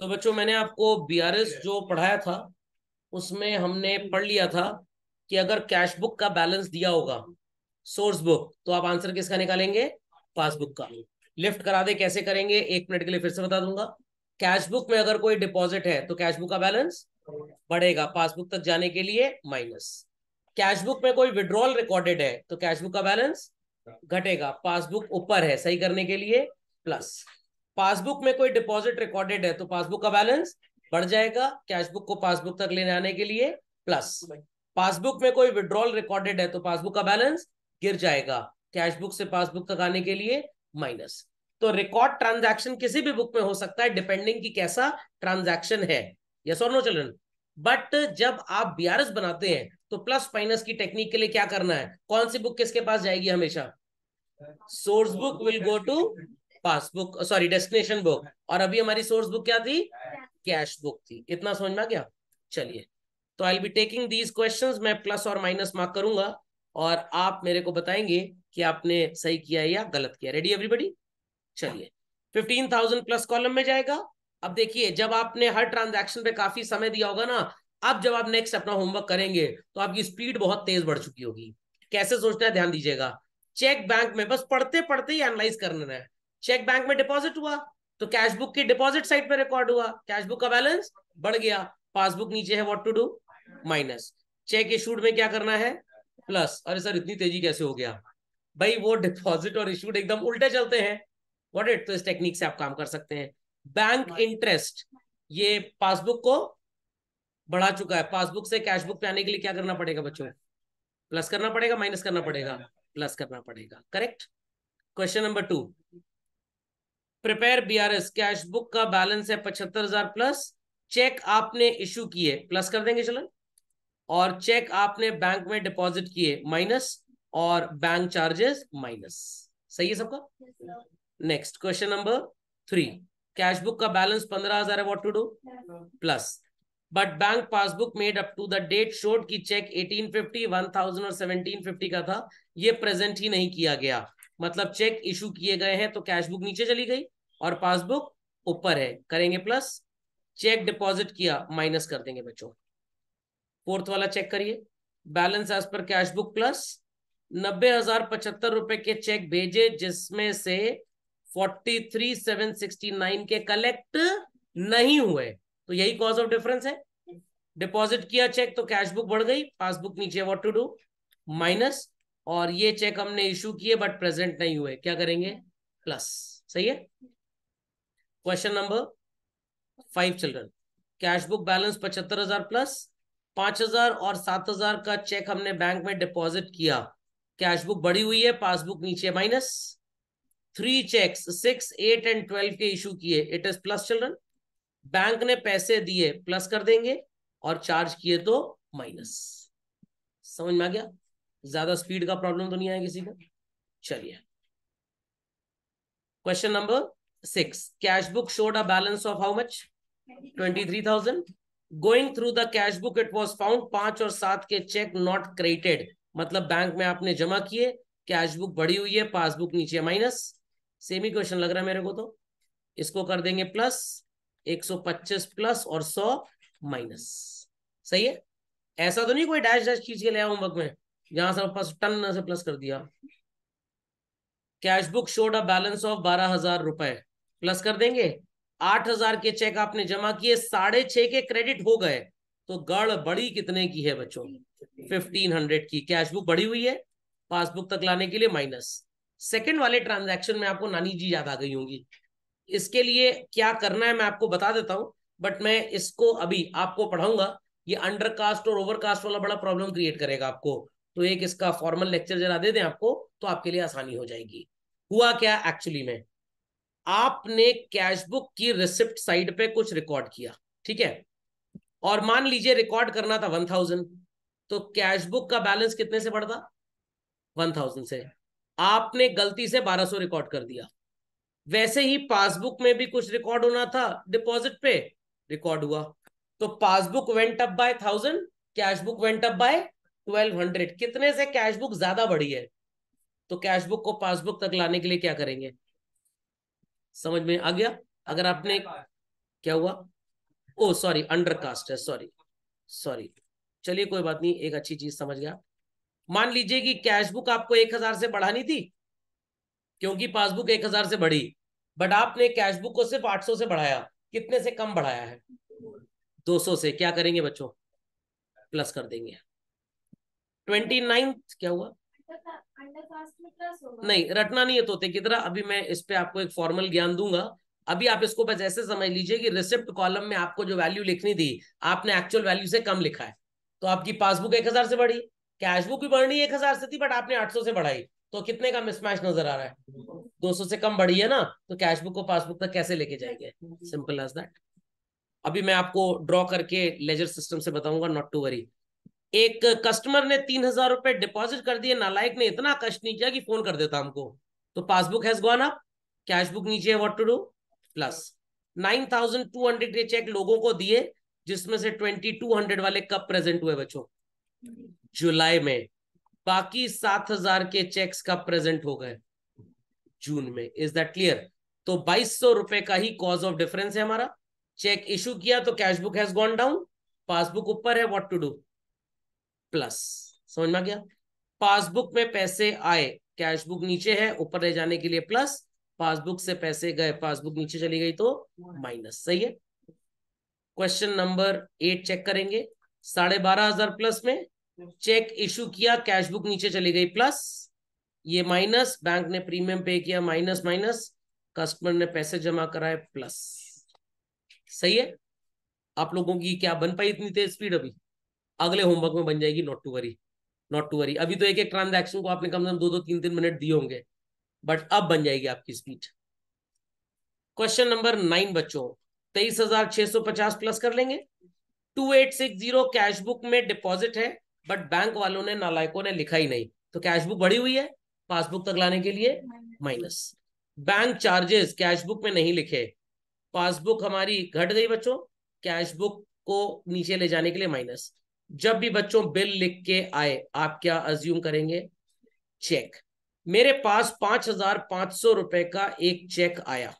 तो बच्चों मैंने आपको बी जो पढ़ाया था उसमें हमने पढ़ लिया था कि अगर कैश बुक का बैलेंस दिया होगा सोर्स बुक तो आप आंसर किसका निकालेंगे पासबुक का लिफ्ट करा दे कैसे करेंगे एक मिनट के लिए फिर से बता दूंगा कैश बुक में अगर कोई डिपॉजिट है तो कैश बुक का बैलेंस बढ़ेगा पासबुक तक जाने के लिए माइनस कैश बुक में कोई विड्रॉल रिकॉर्डेड है तो कैश बुक का बैलेंस घटेगा पासबुक ऊपर है सही करने के लिए प्लस पासबुक में कोई डिपॉजिट रिकॉर्डेड है तो पासबुक का बैलेंस बढ़ जाएगा कैशबुक को पासबुक तक लेने आने के लिए प्लस पासबुक में कोई विड्रॉल रिकॉर्डेड है तो पासबुक का बैलेंस गिर जाएगा कैशबुक से पासबुक तक आने के लिए माइनस तो रिकॉर्ड ट्रांजैक्शन किसी भी बुक में हो सकता है डिपेंडिंग की कैसा ट्रांजैक्शन है यस और नो चिल्ड्रन बट जब आप बीआरएस बनाते हैं तो प्लस माइनस की टेक्निक के लिए क्या करना है कौन सी बुक किसके पास जाएगी हमेशा source book will go to passbook sorry destination book और अभी हमारी सोर्स बुक क्या थी कैश बुक थी इतना समझ में चलिए तो I be taking these question मैं प्लस और माइनस मार्क करूंगा और आप मेरे को बताएंगे कि आपने सही किया या गलत किया रेडी एवरीबडी चलिए फिफ्टीन थाउजेंड प्लस कॉलम में जाएगा अब देखिए जब आपने हर ट्रांजैक्शन पे काफी समय दिया होगा ना अब जब आप नेक्स्ट अपना होमवर्क करेंगे तो आपकी स्पीड बहुत तेज बढ़ चुकी होगी कैसे सोचना है ध्यान दीजिएगा चेक बैंक में बस पढ़ते पढ़ते ही एनालाइज करना है चेक बैंक में डिपॉजिट हुआ तो कैश बुक की डिपॉजिट साइड पर रिकॉर्ड हुआ कैश बुक का बैलेंस बढ़ गया पासबुक नीचे है what to do minus cheque issued में क्या करना है प्लस अरे सर इतनी तेजी कैसे हो गया भाई वो डिपॉजिट और इशूड एकदम उल्टे चलते हैं वॉट इट तो इस टेक्निक से आप काम कर सकते हैं बैंक इंटरेस्ट ये पासबुक को बढ़ा चुका है पासबुक से कैश बुक पे आने के लिए क्या करना पड़ेगा बच्चों प्लस करना पड़ेगा माइनस करना पड़ेगा प्लस करना पड़ेगा correct question number two prepare BRS cash book का बैलेंस है पचहत्तर हजार प्लस चेक आपने इशू किए प्लस कर देंगे चलन और चेक आपने बैंक में डिपॉजिट किए माइनस और बैंक चार्जेस माइनस सही है सबका next question number three cash book का बैलेंस पंद्रह हजार है what to do plus but bank passbook made up to the date showed की cheque eighteen fifty one thousand और सेवनटीन फिफ्टी का था ये प्रेजेंट ही नहीं किया गया मतलब चेक इशू किए गए हैं तो कैश बुक नीचे चली गई और पासबुक ऊपर है करेंगे प्लस चेक डिपॉजिट किया माइनस कर देंगे बच्चों फोर्थ वाला चेक करिए balance as per cash book plus नब्बे हजार पचहत्तर रुपए के चेक भेजे जिसमें से forty three seven sixty nine के कलेक्ट नहीं हुए तो यही कॉज ऑफ डिफरेंस है डिपॉजिट किया चेक तो कैश बुक बढ़ गई पासबुक नीचे व्हाट टू डू माइनस और ये चेक हमने इश्यू किए बट प्रेजेंट नहीं हुए क्या करेंगे प्लस सही है question number five children cash book balance पचहत्तर हजार प्लस पांच हजार और सात हजार का चेक हमने बैंक में डिपॉजिट किया कैश बुक बढ़ी हुई है पासबुक नीचे minus three cheques six eight and twelve के इशू किए it is plus children bank ने पैसे दिए प्लस कर देंगे और चार्ज किए तो माइनस समझ में आ गया ज्यादा स्पीड का प्रॉब्लम तो नहीं आया किसी का चलिए question number six. Cash book showed a balance of how much? Twenty-three thousand. Going through the cash book, it was found five और सात के चेक नॉट क्रेडिटेड मतलब बैंक में आपने जमा किए कैश बुक बढ़ी हुई है पासबुक नीचे माइनस सेम ही क्वेश्चन लग रहा है मेरे को तो इसको कर देंगे प्लस 125 प्लस और 100 माइनस सही है ऐसा तो नहीं कोई डैश डैश खींच के लिया होमवर्क में यहां से पास टन से प्लस कर दिया cash book showed a balance of बारह हजार रुपए प्लस कर देंगे आठ हजार के चेक आपने जमा किए साढ़े छह के क्रेडिट हो गए तो गढ़ बड़ी कितने की है बच्चों फिफ्टीन हंड्रेड की कैश बुक बड़ी हुई है पासबुक तक लाने के लिए माइनस सेकेंड वाले ट्रांजेक्शन में आपको नानी जी याद आ गई होंगी इसके लिए क्या करना है मैं आपको बता देता हूं बट मैं इसको अभी आपको पढ़ाऊंगा ये अंडर कास्ट और ओवर कास्ट वाला बड़ा प्रॉब्लम क्रिएट करेगा आपको तो एक इसका फॉर्मल लेक्चर जरा दे दें आपको तो आपके लिए आसानी हो जाएगी हुआ क्या एक्चुअली में आपने कैशबुक की रिसिप्ट साइड पे कुछ रिकॉर्ड किया ठीक है और मान लीजिए रिकॉर्ड करना था वन थाउजेंड तो कैशबुक का बैलेंस कितने से बढ़ता वन थाउजेंड से आपने गलती से बारह सौ रिकॉर्ड कर दिया वैसे ही पासबुक में भी कुछ रिकॉर्ड होना था डिपॉजिट पे रिकॉर्ड हुआ तो passbook went up by thousand cashbook went up by twelve hundred कितने से कैशबुक ज्यादा बढ़ी है तो कैशबुक को पासबुक तक लाने के लिए क्या करेंगे समझ में आ गया अगर आपने क्या हुआ ओ सॉरी अंडर कास्ट है सॉरी सॉरी चलिए कोई बात नहीं एक अच्छी चीज समझ गया मान लीजिए कि कैश बुक आपको एक हजार से बढ़ानी थी क्योंकि पासबुक एक हजार से बढ़ी बट आपने कैश बुक को सिर्फ आठ सौ से बढ़ाया कितने से कम बढ़ाया है दो सौ से क्या करेंगे बच्चों प्लस कर देंगे ट्वेंटी नाइन्थ क्या हुआ नहीं रटना नहीं है तोते की तरह अभी मैं इस पे आपको एक फॉर्मल ज्ञान दूंगा अभी आप इसको बस ऐसे समझ लीजिए कि रिसिप्ट कॉलम में आपको जो वैल्यू लिखनी थी आपने एक्चुअल वैल्यू से कम लिखा है तो आपकी पासबुक एक हजार से बढ़ी कैश बुक भी बढ़नी एक हजार से थी बट आपने आठ सौ से बढ़ाई तो कितने का मिसमैच नजर आ रहा है दो सौ से कम बढ़ी है ना तो कैश बुक को पासबुक तक कैसे लेके जाएंगे सिंपल एज दैट अभी मैं आपको ड्रॉ करके लेजर सिस्टम से बताऊंगा नॉट टू वरी एक कस्टमर ने तीन हजार रुपए डिपॉजिट कर दिए नालायक ने इतना कष्ट नहीं किया कि फोन कर देता हमको तो passbook has gone up cash book नीचे है what to do plus nine thousand two hundred ये चेक लोगों को दिए जिसमें से ट्वेंटी टू हंड्रेड वाले कब प्रेजेंट हुए बच्चों जुलाई में बाकी सात हजार के चेक्स कब प्रेजेंट हो गए जून में इज दैट क्लियर तो बाईस सौ रुपए का ही कॉज ऑफ डिफरेंस है हमारा चेक इशू किया तो cash book has gone down passbook ऊपर है व्हाट टू डू प्लस समझ में आ गया पासबुक में पैसे आए कैश बुक नीचे है ऊपर ले जाने के लिए प्लस पासबुक से पैसे गए पासबुक नीचे चली गई तो माइनस सही है क्वेश्चन नंबर एट चेक करेंगे साढ़े बारह हजार प्लस में चेक इश्यू किया कैश बुक नीचे चली गई प्लस ये माइनस बैंक ने प्रीमियम पे किया माइनस माइनस कस्टमर ने पैसे जमा कराए प्लस सही है आप लोगों की क्या बन पाई इतनी तेज स्पीड अभी अगले होमवर्क में बन जाएगी not to worry not to worry अभी तो एक एक ट्रांजेक्शन को आपने कम से कम दो दो तीन तीन मिनट दिए होंगे बट अब बन जाएगी आपकी स्पीच क्वेश्चन नंबर नाइन बच्चों तेईस हजार छह सौ पचास प्लस कर लेंगे two eight six zero cash book में डिपॉजिट है बट बैंक वालों ने नालायकों ने लिखा ही नहीं तो कैश बुक बढ़ी हुई है पासबुक तक लाने के लिए minus bank charges cash book में नहीं लिखे पासबुक हमारी घट गई बच्चों कैश बुक को नीचे ले जाने के लिए माइनस जब भी बच्चों बिल लिख के आए आप क्या अज्यूम करेंगे चेक मेरे पास पांच हजार पांच सौ रुपए का एक चेक आया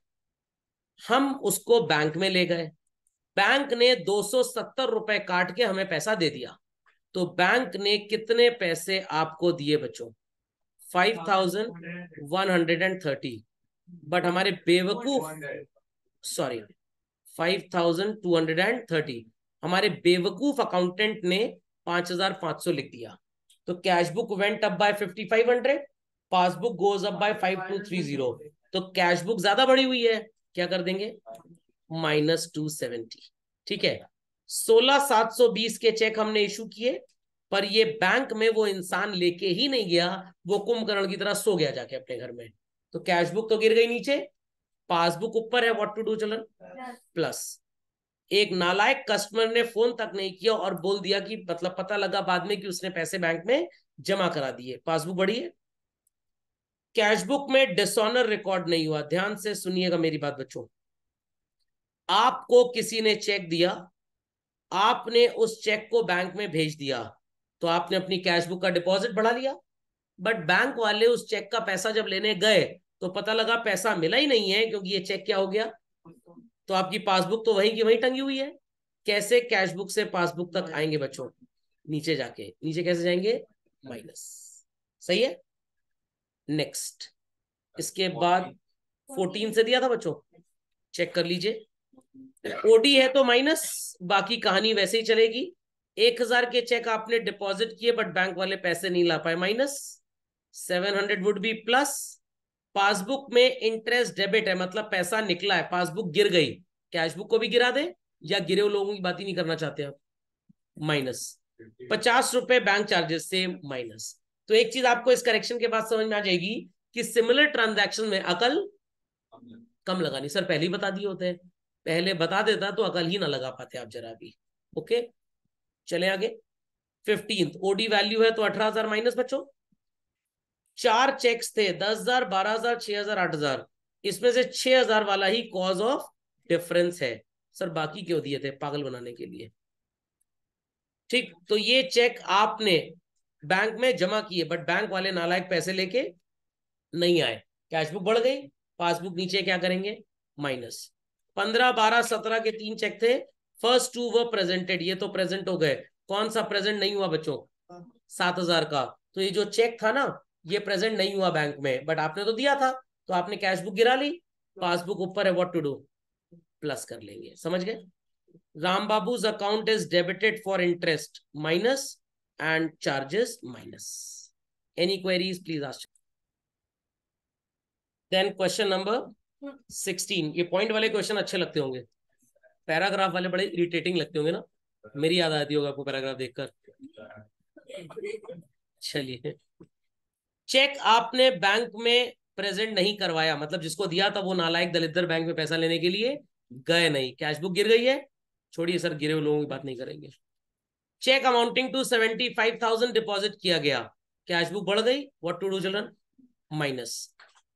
हम उसको बैंक में ले गए बैंक ने दो सौ सत्तर रुपए काट के हमें पैसा दे दिया तो बैंक ने कितने पैसे आपको दिए बच्चों five thousand one hundred and thirty but हमारे बेवकूफ sorry five thousand two hundred and thirty हमारे बेवकूफ अकाउंटेंट ने 5,500 लिख दिया तो cash book went up by 5500 passbook goes up by 5230 तो कैश बुक ज्यादा बढ़ी हुई है क्या कर देंगे माइनस टू सेवेंटी ठीक है सोलह सात सौ बीस के चेक हमने इशू किए पर ये बैंक में वो इंसान लेके ही नहीं गया वो कुंभकर्ण की तरह सो गया जाके अपने घर में तो कैश बुक तो गिर गई नीचे पासबुक ऊपर है व्हाट टू डू चलन प्लस एक नालायक कस्टमर ने फोन तक नहीं किया और बोल दिया कि मतलब पता लगा बाद में कि उसने पैसे बैंक में जमा करा दिए पासबुक है कैशबुक में डिसऑनर रिकॉर्ड नहीं हुआ ध्यान से सुनिएगा मेरी बात बच्चों आपको किसी ने चेक दिया आपने उस चेक को बैंक में भेज दिया तो आपने अपनी कैशबुक का डिपॉजिट बढ़ा लिया बट बैंक वाले उस चेक का पैसा जब लेने गए तो पता लगा पैसा मिला ही नहीं है क्योंकि ये चेक क्या हो गया तो आपकी पासबुक तो वही की वही टंगी हुई है कैसे कैश बुक से पासबुक तक आएंगे बच्चों नीचे जाके नीचे कैसे जाएंगे माइनस सही है नेक्स्ट इसके बाद फोर्टीन से दिया था बच्चों चेक कर लीजिए ओडी है तो माइनस बाकी कहानी वैसे ही चलेगी एक हजार के चेक आपने डिपॉजिट किए बट बैंक वाले पैसे नहीं ला पाए minus seven hundred would be plus passbook में इंटरेस्ट डेबिट है मतलब पैसा निकला है पासबुक गिर गई कैश बुक को भी गिरा दे या गिरे हुए लोगों की बात ही नहीं करना चाहते आप माइनस पचास रुपए बैंक चार्जेस से माइनस तो एक चीज आपको इस करेक्शन के बाद समझ में आ जाएगी कि सिमिलर ट्रांजैक्शन में अकल कम लगानी सर पहले ही बता दिए होते हैं पहले बता देता तो अकल ही ना लगा पाते आप जरा भी ओके चले आगे फिफ्टींथ ओडी वैल्यू है तो अठारह हजार माइनस बच्चों चार चेक्स थे दस हजार बारह हजार छह हजार आठ हजार इसमें से छह हजार वाला ही कॉज ऑफ डिफरेंस है सर बाकी क्यों दिए थे पागल बनाने के लिए ठीक तो ये चेक आपने बैंक में जमा किए बट बैंक वाले नालायक पैसे लेके नहीं आए कैशबुक बढ़ गई पासबुक नीचे क्या करेंगे माइनस पंद्रह बारह सत्रह के तीन चेक थे फर्स्ट टू वर प्रेजेंटेड ये तो प्रेजेंट हो गए कौन सा प्रेजेंट नहीं हुआ बच्चों सात हजार का तो ये जो चेक था ना ये प्रेजेंट नहीं हुआ बैंक में बट आपने तो दिया था तो आपने कैश बुक गिरा ली पासबुक ऊपर है व्हाट टू डू प्लस कर लेंगे समझ गए Ram Babu's account is debited for interest minus and charges minus any queries please ask then question number sixteen ये पॉइंट वाले क्वेश्चन अच्छे लगते होंगे पैराग्राफ वाले बड़े इरिटेटिंग लगते होंगे ना मेरी याद आती होगा आपको पैराग्राफ देखकर चलिए चेक आपने बैंक में प्रेजेंट नहीं करवाया मतलब जिसको दिया था वो नालायक दलितर बैंक में पैसा लेने के लिए गए नहीं कैश बुक गिर गई है छोड़िए सर गिरे हुए लोगों की बात नहीं करेंगे cheque amounting to seventy five thousand deposit किया गया कैश बुक बढ़ गई what to do children minus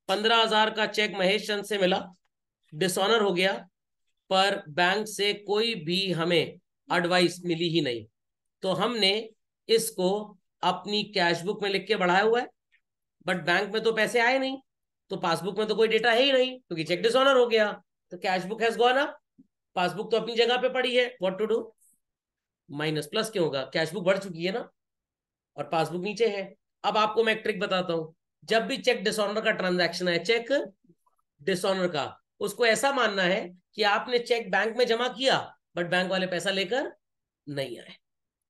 पंद्रह हजार का चेक महेश चंद से मिला डिसऑनर हो गया पर बैंक से कोई भी हमें एडवाइस मिली ही नहीं तो हमने इसको अपनी कैश बुक में लिख के बढ़ाया हुआ है बट बैंक में तो पैसे आए नहीं तो पासबुक में तो कोई डेटा है ही नहीं क्योंकि चेक डिसऑनर हो गया तो cash book has gone up passbook तो अपनी जगह पे पड़ी है what to do minus plus क्यों होगा कैश बुक बढ़ चुकी है ना और पासबुक नीचे है अब आपको मैं एक ट्रिक बताता हूं जब भी चेक डिसऑनर का ट्रांजेक्शन है चेक डिसऑनर का उसको ऐसा मानना है कि आपने चेक बैंक में जमा किया बट बैंक वाले पैसा लेकर नहीं आए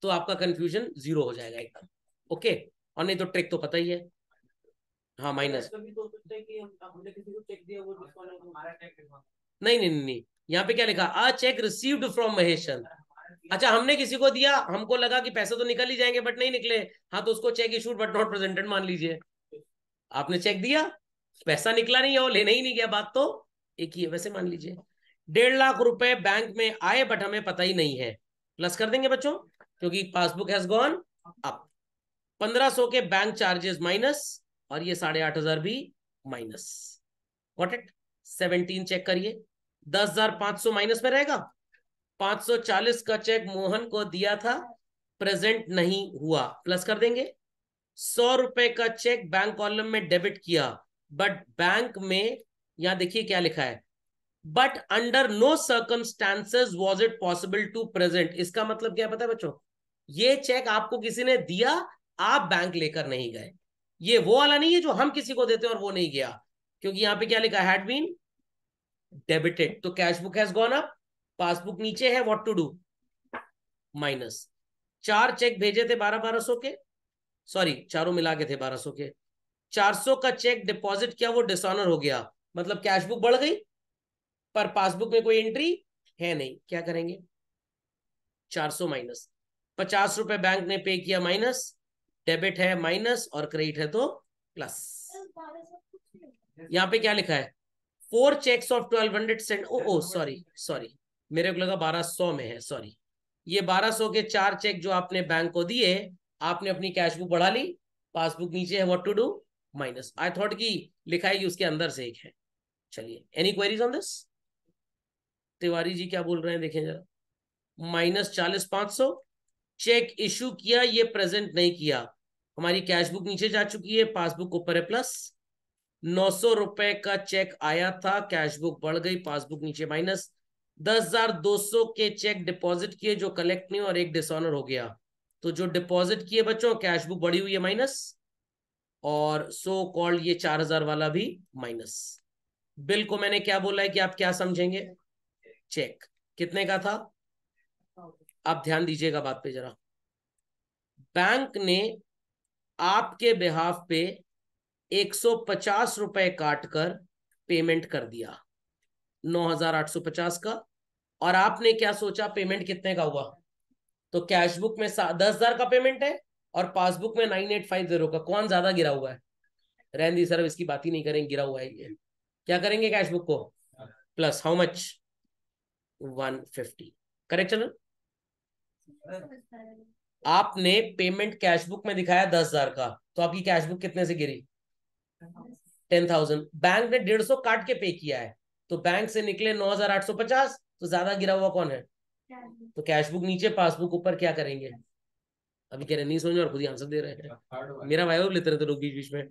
तो आपका कंफ्यूजन जीरो हो जाएगा एकदम ओके और नहीं तो ट्रिक तो पता ही है हाँ तो माइनस नहीं नहीं नहीं यहाँ पे क्या लिखा आ चेक रिसीव्ड फ्रॉम महेश अच्छा हमने किसी को दिया हमको लगा कि पैसे तो निकल ही जाएंगे बट नहीं निकले हाँ तो उसको cheque issued but not presented मान लीजिए आपने चेक दिया पैसा निकला नहीं और लेना ही नहीं गया बात तो एक ही है वैसे मान लीजिए डेढ़ लाख रुपए बैंक में आए बट हमें पता ही नहीं है प्लस कर देंगे बच्चों क्योंकि पासबुक हैज गॉन अप पंद्रह सौ के बैंक चार्जेस माइनस और ये साढ़े आठ हजार भी minus what it seventeen check करिए दस हजार पांच सौ माइनस में रहेगा पांच सौ चालीस का चेक मोहन को दिया था प्रेजेंट नहीं हुआ प्लस कर देंगे सौ रुपए का चेक बैंक कॉलम में डेबिट किया बट बैंक में यहां देखिए क्या लिखा है but under no circumstances was it possible to present इसका मतलब क्या पता है बच्चों ये चेक आपको किसी ने दिया आप बैंक लेकर नहीं गए ये वो वाला नहीं है जो हम किसी को देते हैं और वो नहीं गया क्योंकि यहां पे क्या लिखा हैड बीन डेबिटेड तो cash book has gone up passbook नीचे है व्हाट टू डू माइनस चार चेक भेजे थे बारह बारह सौ के सॉरी चारों मिला के थे बारह सौ के चार सौ का चेक डिपॉजिट किया वो डिसऑनर हो गया मतलब कैश बुक बढ़ गई पर पासबुक में कोई एंट्री है नहीं क्या करेंगे चार सौ माइनस पचास रुपए बैंक ने पे किया माइनस डेबिट है माइनस और क्रेडिट है तो प्लस यहाँ पे क्या लिखा है four cheques of twelve hundred sent oh oh sorry sorry मेरे को लगा बारह सौ में है सॉरी ये बारह सौ के चार चेक जो आपने बैंक को दिए आपने अपनी कैश बुक बढ़ा ली पासबुक नीचे है what to do minus I thought की लिखा है कि उसके अंदर से एक है चलिए any queries on this Tiwari ji क्या बोल रहे हैं देखें जरा माइनस चालीस पांच सौ चेक इश्यू किया ये प्रेजेंट नहीं किया हमारी कैश बुक नीचे जा चुकी है पासबुक ऊपर है प्लस नौ सौ रुपए का चेक आया था कैश बुक बढ़ गई पासबुक नीचे माइनस दस हजार दो सौ के चेक डिपॉजिट किए जो कलेक्ट नहीं और एक डिसऑनर हो गया तो जो डिपॉजिट किए बच्चों कैश बुक बढ़ी हुई है माइनस और सो कॉल्ड ये चार हजार वाला भी माइनस बिल को मैंने क्या बोला है कि आप क्या समझेंगे चेक कितने का था आप ध्यान दीजिएगा बात पे जरा बैंक ने आपके बिहाफ पे पचास रुपए काट कर पेमेंट कर दिया नौ हजार आठ सौ पचास का और आपने क्या सोचा पेमेंट कितने का हुआ तो कैशबुक में दस हजार का पेमेंट है और पासबुक में नाइन एट फाइव जीरो का कौन ज्यादा गिरा हुआ है रहन सर इसकी बात ही नहीं करेंगे गिरा हुआ है ये क्या करेंगे कैशबुक को plus how much one fifty correct चलो आपने पेमेंट कैश बुक में दिखाया दस हजार का तो आपकी कैश बुक कितने से गिरी टेन थाउजेंड बैंक ने डेढ़ सौ काट के पे किया है तो बैंक से निकले नौ हजार आठ सौ पचास तो ज्यादा गिरा हुआ कौन है तो कैश बुक नीचे पासबुक ऊपर क्या करेंगे अभी कह रहे नहीं समझ और खुद ही आंसर दे रहे हैं मेरा भाई लेते रहते लोग बीच बीच में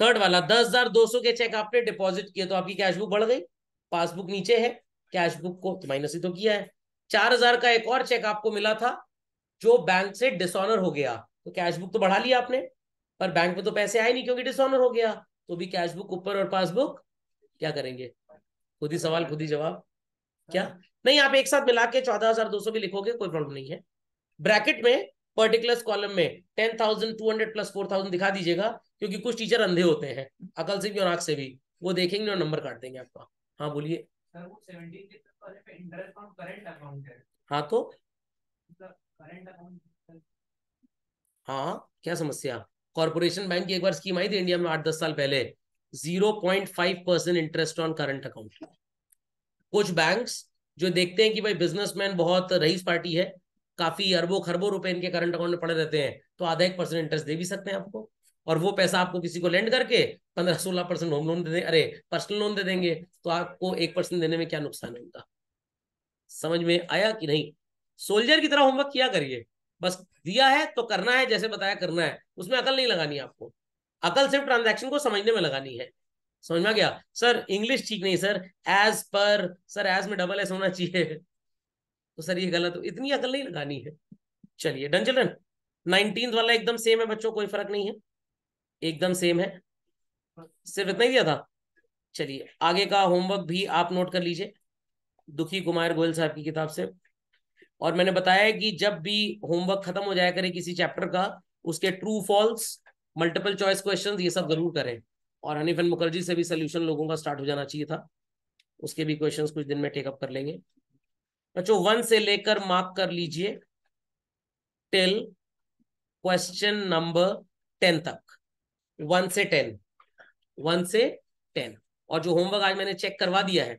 थर्ड वाला दस हजार दो सौ के चेक आपने डिपॉजिट किए तो आपकी कैश बुक बढ़ गई पासबुक नीचे है कैश बुक को तो माइनस ही तो किया है चार हजार का एक और चेक आपको मिला था जो बैंक से डिसऑनर हो गया तो कैश बुक तो बढ़ा लिया आपने पर बैंक में तो पैसे आए नहीं क्योंकि डिसऑनर हो गया तो भी कैश बुक ऊपर और पासबुक क्या करेंगे खुद ही सवाल खुद ही जवाब क्या हाँ। नहीं आप एक साथ मिला के चौदह हजार दो सौ भी लिखोगे कोई प्रॉब्लम नहीं है ब्रैकेट में पर्टिकुलर कॉलम में ten thousand two hundred plus four thousand दिखा दीजिएगा क्योंकि कुछ टीचर अंधे होते हैं अकल से भी और आंख से भी वो देखेंगे और नंबर काट देंगे आपका हाँ बोलिए हाँ तो मतलब हाँ क्या समस्या कॉर्पोरेशन बैंक की एक बार स्कीम आई थी इंडिया में आठ दस साल पहले zero point five percent interest on current account कुछ बैंक्स जो देखते हैं कि भाई बिजनेसमैन बहुत रईस पार्टी है काफी अरबों खरबों रुपए इनके करंट अकाउंट में पड़े रहते हैं तो आधा एक परसेंट इंटरेस्ट दे भी सकते हैं आपको और वो पैसा आपको किसी को लेंड करके पंद्रह सोलह परसेंट होम लोन दे दें अरे पर्सनल लोन दे देंगे तो आपको एक परसेंट देने में क्या नुकसान है उनका समझ में आया कि नहीं सोल्जर की तरह होमवर्क किया करिए बस दिया है तो करना है जैसे बताया करना है उसमें अकल नहीं लगानी आपको अकल सिर्फ ट्रांजेक्शन को समझने में लगानी है समझ में गया सर इंग्लिश ठीक नहीं sir as per sir as में डबल एस होना चाहिए तो सर ये गलत हो इतनी अकल नहीं लगानी है चलिए डन चिल्ड्रन नाइनटीन वाला एकदम सेम है बच्चों कोई फर्क नहीं है एकदम सेम है सिर्फ इतना ही दिया था चलिए आगे का होमवर्क भी आप नोट कर लीजिए दुखी कुमार गोयल साहब की किताब से और मैंने बताया कि जब भी होमवर्क खत्म हो जाया करे किसी चैप्टर का उसके true false multiple choice question ये सब जरूर करें और हनीफन मुखर्जी से भी सोल्यूशन लोगों का स्टार्ट हो जाना चाहिए था उसके भी क्वेश्चंस कुछ दिन में टेकअप कर लेंगे बच्चों वन से लेकर मार्क कर लीजिए टिल क्वेश्चन नंबर टेन तक वन से टेन वन से टेन और जो होमवर्क आज मैंने चेक करवा दिया है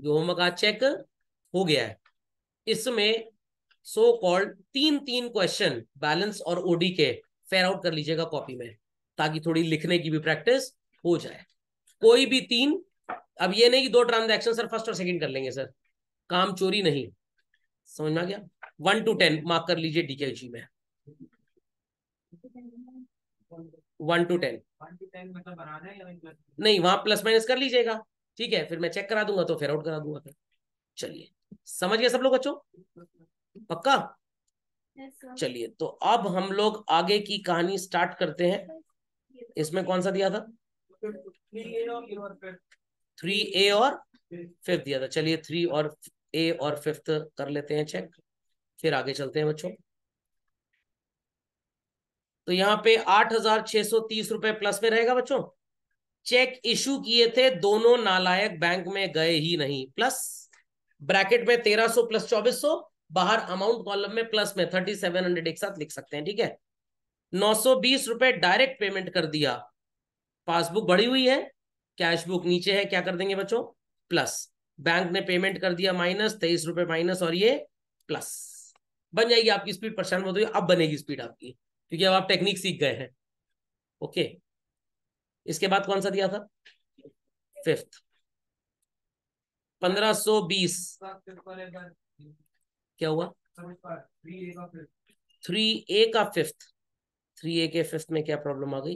जो होमवर्क आज चेक हो गया है इसमें सो कॉल्ड तीन तीन क्वेश्चन बैलेंस और ओडी के फेयर आउट कर लीजिएगा कॉपी में ताकि थोड़ी लिखने की भी प्रैक्टिस हो जाए कोई भी तीन अब ये नहीं कि दो ट्रांजेक्शन सर फर्स्ट और सेकंड कर लेंगे सर काम चोरी नहीं समझ में गया वन टू टेन मार्क कर लीजिए डीके जी में वन टू टेन नहीं वहां प्लस माइनस कर लीजिएगा ठीक है फिर मैं चेक करा दूंगा तो फेयर आउट करा दूंगा चलिए समझ गए सब लोग बच्चों पक्का चलिए तो अब हम लोग आगे की कहानी स्टार्ट करते हैं इसमें कौन सा दिया था थ्री ए और फिफ्थ दिया था चलिए थ्री और ए और फिफ्थ कर लेते हैं चेक फिर आगे चलते हैं बच्चों तो यहाँ पे आठ हजार छह सौ तीस रुपए प्लस में रहेगा बच्चों चेक इशू किए थे दोनों नालायक बैंक में गए ही नहीं प्लस ब्रैकेट में 1300 प्लस 2400 बाहर अमाउंट कॉलम में प्लस में 3700 एक साथ लिख सकते हैं ठीक है नौ रुपए डायरेक्ट पेमेंट कर दिया पासबुक बढ़ी हुई है कैश बुक नीचे है क्या कर देंगे बच्चों प्लस बैंक ने पेमेंट कर दिया माइनस तेईस रुपए माइनस और ये प्लस बन जाएगी आपकी स्पीड परेशान मत होइए अब बनेगी स्पीड आपकी क्योंकि अब आप टेक्निक सीख गए हैं ओके इसके बाद कौन सा दिया था फिफ्थ पंद्रह बीस क्या हुआ थ्री ए का फिफ्थ थ्री ए के फिफ्थ में क्या प्रॉब्लम आ गई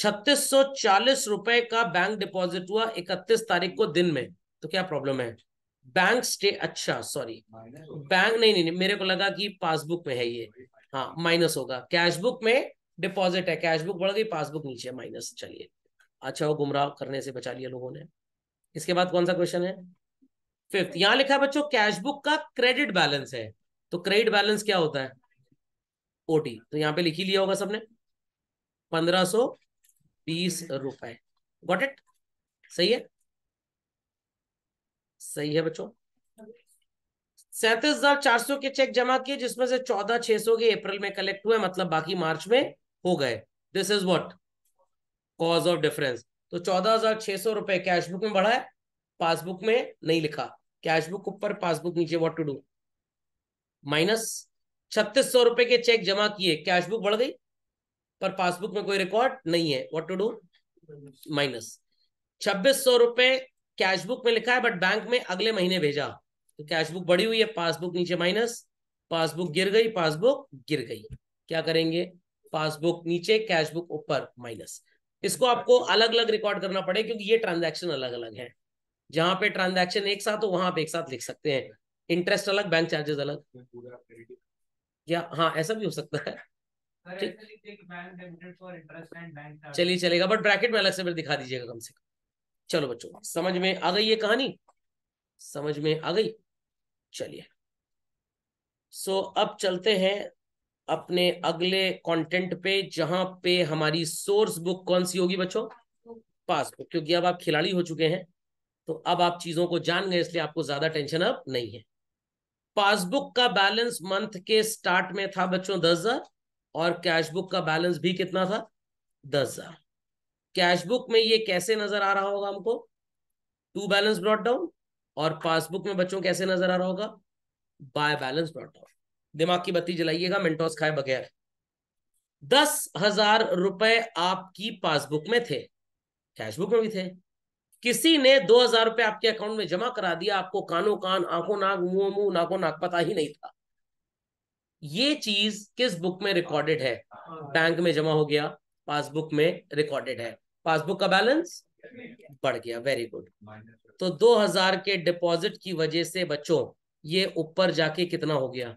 छत्तीस सौ चालीस रुपए का बैंक डिपॉजिट हुआ इकतीस तारीख को दिन में तो क्या प्रॉब्लम है बैंक स्टे अच्छा सॉरी बैंक नहीं, नहीं नहीं मेरे को लगा कि पासबुक में है ये हाँ माइनस होगा कैशबुक में डिपॉजिट है कैशबुक बढ़ गई पासबुक नीचे माइनस चलिए अच्छा वो गुमराह करने से बचा लिया लोगों ने इसके बाद कौन सा क्वेश्चन है फिफ्थ यहां लिखा है बच्चों कैश बुक का क्रेडिट बैलेंस है तो क्रेडिट बैलेंस क्या होता है ओटी तो यहां पे लिखी लिया होगा सबने पंद्रह सो बीस रुपए गॉट इट सही है सही है बच्चों सैंतीस हजार चार सौ के चेक जमा किए जिसमें से चौदह छह सौ के अप्रैल में कलेक्ट हुए मतलब बाकी मार्च में हो गए this is what cause of difference तो चौदह हजार छह सौ रुपए कैशबुक में बढ़ा है पासबुक में नहीं लिखा कैशबुक ऊपर पासबुक नीचे व्हाट टू डू माइनस छत्तीस सौ रुपए के चेक जमा किए कैशबुक बढ़ गई पर पासबुक में कोई रिकॉर्ड नहीं है व्हाट टू डू माइनस छब्बीस सौ रुपए कैशबुक में लिखा है बट बैंक में अगले महीने भेजा तो कैशबुक बढ़ी हुई है पासबुक नीचे माइनस पासबुक गिर गई पासबुक गिर गई क्या करेंगे पासबुक नीचे कैशबुक ऊपर माइनस इसको आपको अलग अलग रिकॉर्ड करना पड़े क्योंकि ये ट्रांजेक्शन अलग अलग है जहां पे ट्रांजेक्शन एक साथ हो वहां पे एक साथ लिख सकते हैं इंटरेस्ट अलग बैंक चार्जेस अलग या हाँ ऐसा भी हो सकता है चलिए चलेगा बट ब्रैकेट में अलग से दिखा दीजिएगा कम से कम चलो बच्चों समझ में आ गई ये कहानी समझ में आ गई चलिए सो so, अब चलते हैं अपने अगले कंटेंट पे जहां पे हमारी सोर्स बुक कौन सी होगी बच्चों पासबुक क्योंकि अब आप खिलाड़ी हो चुके हैं तो अब आप चीजों को जान गए इसलिए आपको ज्यादा टेंशन अब नहीं है पासबुक का बैलेंस मंथ के स्टार्ट में था बच्चों दस हजार और कैशबुक का बैलेंस भी कितना था दस हजार कैशबुक में ये कैसे नजर आ रहा होगा हमको टू बैलेंस ब्रॉट डाउन और पासबुक में बच्चों कैसे नजर आ रहा होगा बाय बैलेंस ब्रॉट डाउन दिमाग की बत्ती जलाइएगा मिंटोस खाए बगैर दस हजार रुपए आपकी पासबुक में थे कैशबुक में भी थे किसी ने दो हजार रुपए आपके अकाउंट में जमा करा दिया आपको कानो कान आंखों नाक मुंह मुंह नाको नाक पता ही नहीं था ये चीज किस बुक में रिकॉर्डेड है बैंक में जमा हो गया पासबुक में रिकॉर्डेड है पासबुक का बैलेंस बढ़ गया वेरी गुड तो हजार के डिपॉजिट की वजह से बच्चों ये ऊपर जाके कितना हो गया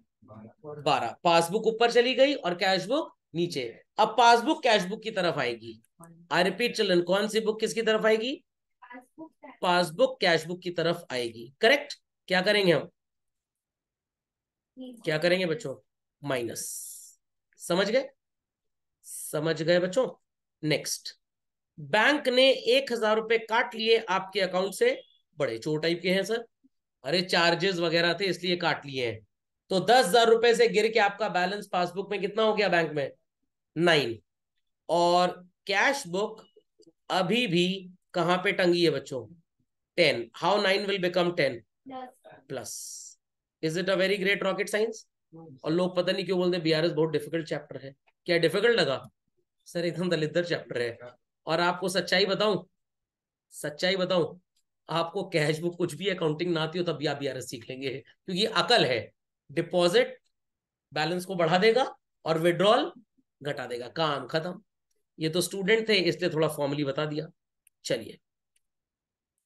बारह पासबुक ऊपर चली गई और कैश बुक नीचे अब पासबुक कैश बुक की तरफ आएगी आई रिपीट चलन कौन सी बुक किसकी तरफ आएगी पासबुक कैश बुक की तरफ आएगी करेक्ट क्या करेंगे हम क्या करेंगे बच्चों माइनस समझ गए समझ गए बच्चों नेक्स्ट बैंक ने एक हजार रुपए काट लिए आपके अकाउंट से बड़े चोर टाइप के हैं सर अरे चार्जेस वगैरह थे इसलिए काट लिए हैं तो दस हजार रुपए से गिर के आपका बैलेंस पासबुक में कितना हो गया बैंक में नाइन और कैश बुक अभी भी कहां पे टंगी है बच्चों ten how nine will become ten plus is it a very great rocket science और लोग पता नहीं क्यों बोलते बी आर एस बहुत डिफिकल्ट चैप्टर है क्या डिफिकल्ट लगा सर एकदम दलितर चैप्टर है और आपको सच्चाई बताऊं सच्चाई बताऊं आपको कैश बुक कुछ भी अकाउंटिंग ना आती हो तब भी आप बी आर एस सीख लेंगे क्योंकि अकल है डिपॉजिट बैलेंस को बढ़ा देगा और विड्रॉल घटा देगा काम खत्म ये तो स्टूडेंट थे इसलिए थोड़ा फॉर्मली बता दिया चलिए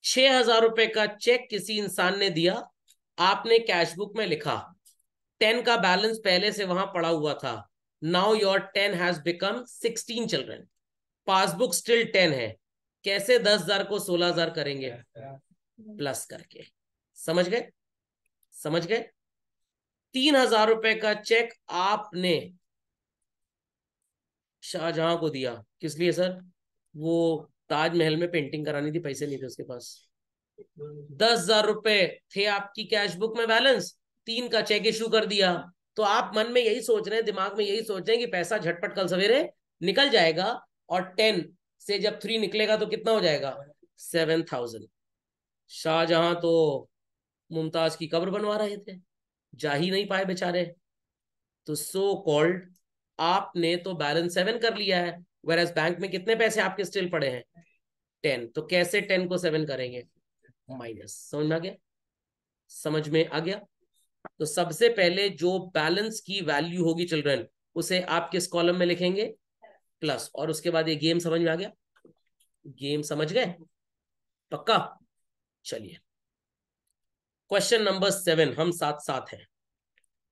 छह हजार रुपए का चेक किसी इंसान ने दिया आपने कैशबुक में लिखा टेन का बैलेंस पहले से वहां पड़ा हुआ था now your ten has become sixteen children passbook still ten है कैसे दस हजार को सोलह हजार करेंगे अच्छा। प्लस करके समझ गए समझ गए तीन हजार रुपए का चेक आपने शाहजहां को दिया किस लिए सर वो ताजमहल में पेंटिंग करानी थी पैसे नहीं थे उसके पास दस हजार रुपए थे आपकी कैश बुक में बैलेंस तीन का चेक इशू कर दिया तो आप मन में यही सोच रहे हैं दिमाग में यही सोच रहे हैं कि पैसा झटपट कल सवेरे निकल जाएगा और टेन से जब थ्री निकलेगा तो कितना हो जाएगा सेवन थाउजेंड शाहजहां तो मुमताज की कब्र बनवा रहे थे जा ही नहीं पाए बेचारे तो सो कॉल्ड आपने तो बैलेंस सेवन कर लिया है वेर एस बैंक में कितने पैसे आपके स्टिल पड़े हैं टेन तो कैसे टेन को सेवन करेंगे माइनस समझ में आ गया समझ में आ गया तो सबसे पहले जो बैलेंस की वैल्यू होगी चिल्ड्रन उसे आप किस कॉलम में लिखेंगे प्लस और उसके बाद ये गेम समझ में आ गया गेम समझ गए पक्का चलिए क्वेश्चन नंबर सेवन हम साथ साथ हैं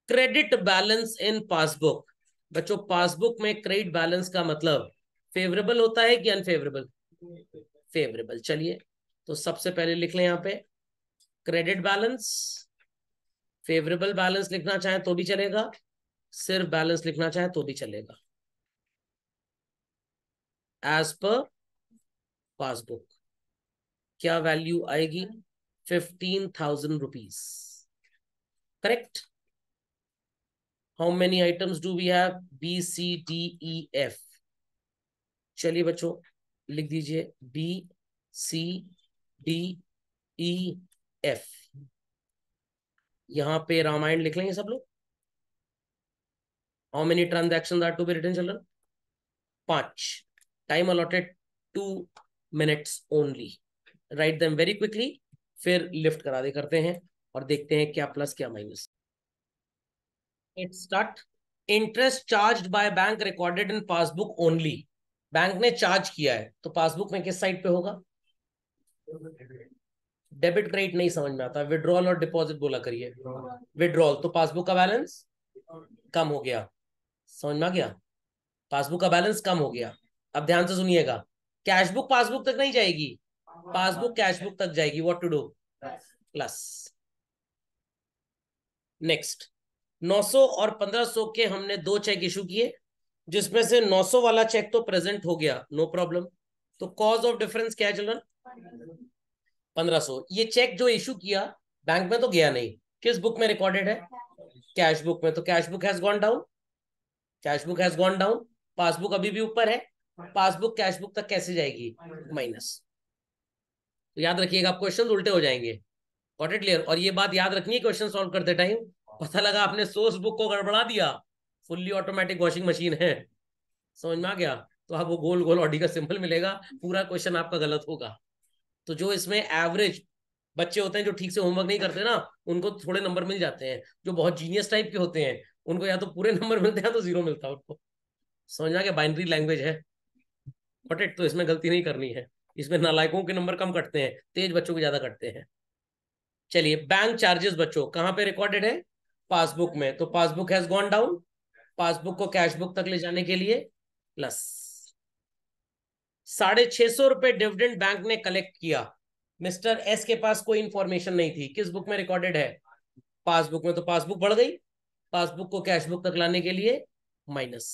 क्रेडिट बैलेंस इन पासबुक बच्चों पासबुक में क्रेडिट बैलेंस का मतलब फेवरेबल होता है कि अनफेवरेबल फेवरेबल चलिए तो सबसे पहले लिख लें यहां पे क्रेडिट बैलेंस फेवरेबल बैलेंस लिखना चाहे तो भी चलेगा सिर्फ बैलेंस लिखना चाहे तो भी चलेगा एज पर पासबुक क्या वैल्यू आएगी fifteen thousand rupees correct how many items do we have? B, C, D, E, F. चलिए बच्चों लिख दीजिए B C D E F यहां पे रामायण लिख लेंगे सब लोग how many transaction are to be return चल चिल्ड्रन पांच time allotted two minutes only write them very quickly फिर लिफ्ट करा दे करते हैं और देखते हैं क्या प्लस क्या minus it start interest charge by bank recorded in passbook only bank ने चार्ज किया है तो पासबुक में किस साइड पे होगा डेबिट क्रेडिट नहीं समझ में आता विड्रॉल और डिपॉजिट बोला करिए विड्रॉल तो पासबुक का बैलेंस कम हो गया समझ में आ गया पासबुक का बैलेंस कम हो गया अब ध्यान से सुनिएगा कैशबुक पासबुक तक नहीं जाएगी पासबुक हाँ, हाँ, कैश बुक हाँ। तक जाएगी what to do plus next 900 और 1500 के हमने दो चेक इशू किए जिसमें से 900 वाला चेक तो प्रेजेंट हो गया नो no प्रॉब्लम तो कॉज ऑफ डिफरेंस क्या चल रहा 1500 ये चेक जो इशू किया बैंक में तो गया नहीं किस बुक में रिकॉर्डेड है कैश बुक में तो cash book has gone down cash book has gone down passbook अभी भी ऊपर है पासबुक कैश बुक तक कैसे जाएगी माइनस तो याद रखिएगा आप क्वेश्चन उल्टे हो जाएंगे क्लियर और ये बात याद रखनी है क्वेश्चन सॉल्व करते टाइम पता लगा आपने सोर्स बुक को गड़बड़ा दिया फुल्ली ऑटोमेटिक वॉशिंग मशीन है समझ में आ गया तो आपको गोल गोल ऑडी का सिंपल मिलेगा पूरा क्वेश्चन आपका गलत होगा तो जो इसमें एवरेज बच्चे होते हैं जो ठीक से होमवर्क नहीं करते ना उनको थोड़े नंबर मिल जाते हैं जो बहुत जीनियस टाइप के होते हैं उनको या तो पूरे नंबर मिलते हैं तो जीरो मिलता है उनको समझना गया बाइनरी लैंग्वेज है बट इट तो इसमें गलती नहीं करनी है इसमें नालायकों के नंबर कम कटते हैं तेज बच्चों के ज्यादा कटते हैं चलिए बैंक चार्जेस बच्चों कहाँ पे रिकॉर्डेड है पासबुक में तो passbook has gone down passbook को कैशबुक तक ले जाने के लिए प्लस साढ़े छह सौ रुपए डिविडेंड बैंक ने कलेक्ट किया मिस्टर एस के पास कोई इंफॉर्मेशन नहीं थी किस बुक में रिकॉर्डेड है पासबुक में तो पासबुक बढ़ गई पासबुक को कैशबुक तक लाने के लिए माइनस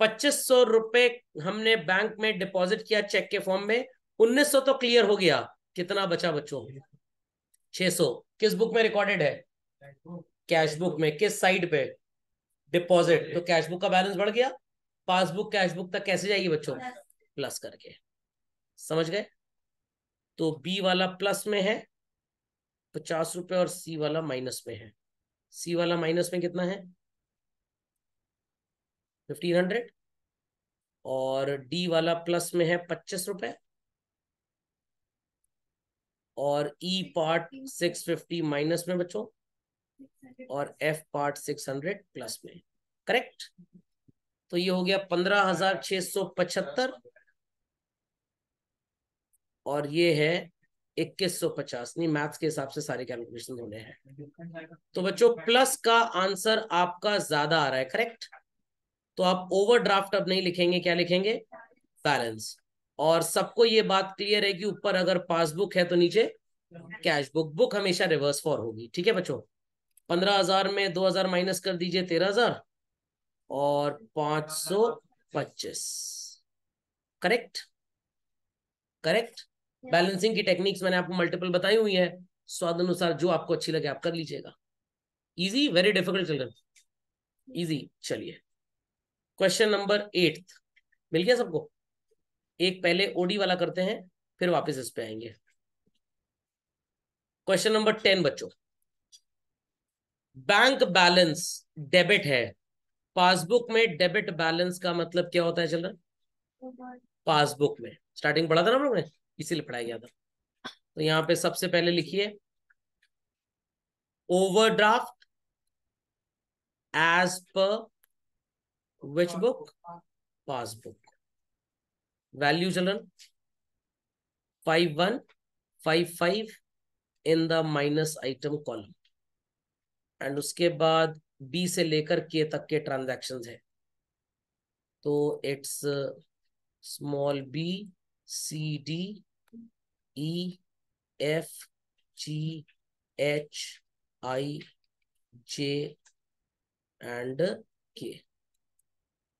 पच्चीस सौ रुपए हमने बैंक में डिपॉजिट किया चेक के फॉर्म में उन्नीस सौ तो क्लियर हो गया कितना बचा बच्चों छ सौ किस बुक में रिकॉर्डेड है कैश बुक में किस साइड पे डिपॉजिट तो कैश बुक का बैलेंस बढ़ गया पासबुक कैश बुक तक कैसे जाएगी बच्चों प्लस करके समझ गए तो बी वाला प्लस में है पचास रुपए और सी वाला माइनस में है सी वाला माइनस में कितना है फिफ्टीन हंड्रेड और डी वाला प्लस में है पच्चीस रुपए और E e part six fifty minus में बच्चों और F part six hundred plus में करेक्ट तो ये हो गया पंद्रह हजार छह सौ पचहत्तर और ये है इक्कीस सौ पचास नहीं मैथ्स के हिसाब से सारे कैलकुलेशन होने हैं तो बच्चों प्लस का आंसर आपका ज्यादा आ रहा है करेक्ट तो आप ओवर ड्राफ्ट अब नहीं लिखेंगे क्या लिखेंगे बैलेंस और सबको ये बात क्लियर है कि ऊपर अगर पासबुक है तो नीचे कैश बुक बुक हमेशा रिवर्स फॉर होगी ठीक है बच्चों पंद्रह हजार में दो हजार माइनस कर दीजिए तेरह हजार और पांच सौ पच्चीस करेक्ट करेक्ट बैलेंसिंग की टेक्निक्स मैंने आपको मल्टीपल बताई हुई है स्वाद अनुसार जो आपको अच्छी लगे आप कर लीजिएगा easy very difficult children easy चलिए क्वेश्चन नंबर एट मिल गया सबको एक पहले ओडी वाला करते हैं फिर वापस इस पे आएंगे क्वेश्चन नंबर टेन बच्चों बैंक बैलेंस डेबिट है पासबुक में डेबिट बैलेंस का मतलब क्या होता है चल रहा पासबुक में स्टार्टिंग पढ़ा था ना हम लोगों ने इसीलिए पढ़ाया गया था तो यहां पे सबसे पहले लिखिए overdraft as per which book passbook value children 5155 in the minus item column and उसके बाद B से लेकर K तक के ट्रांजैक्शन है तो it's small B C D E F G H I J and K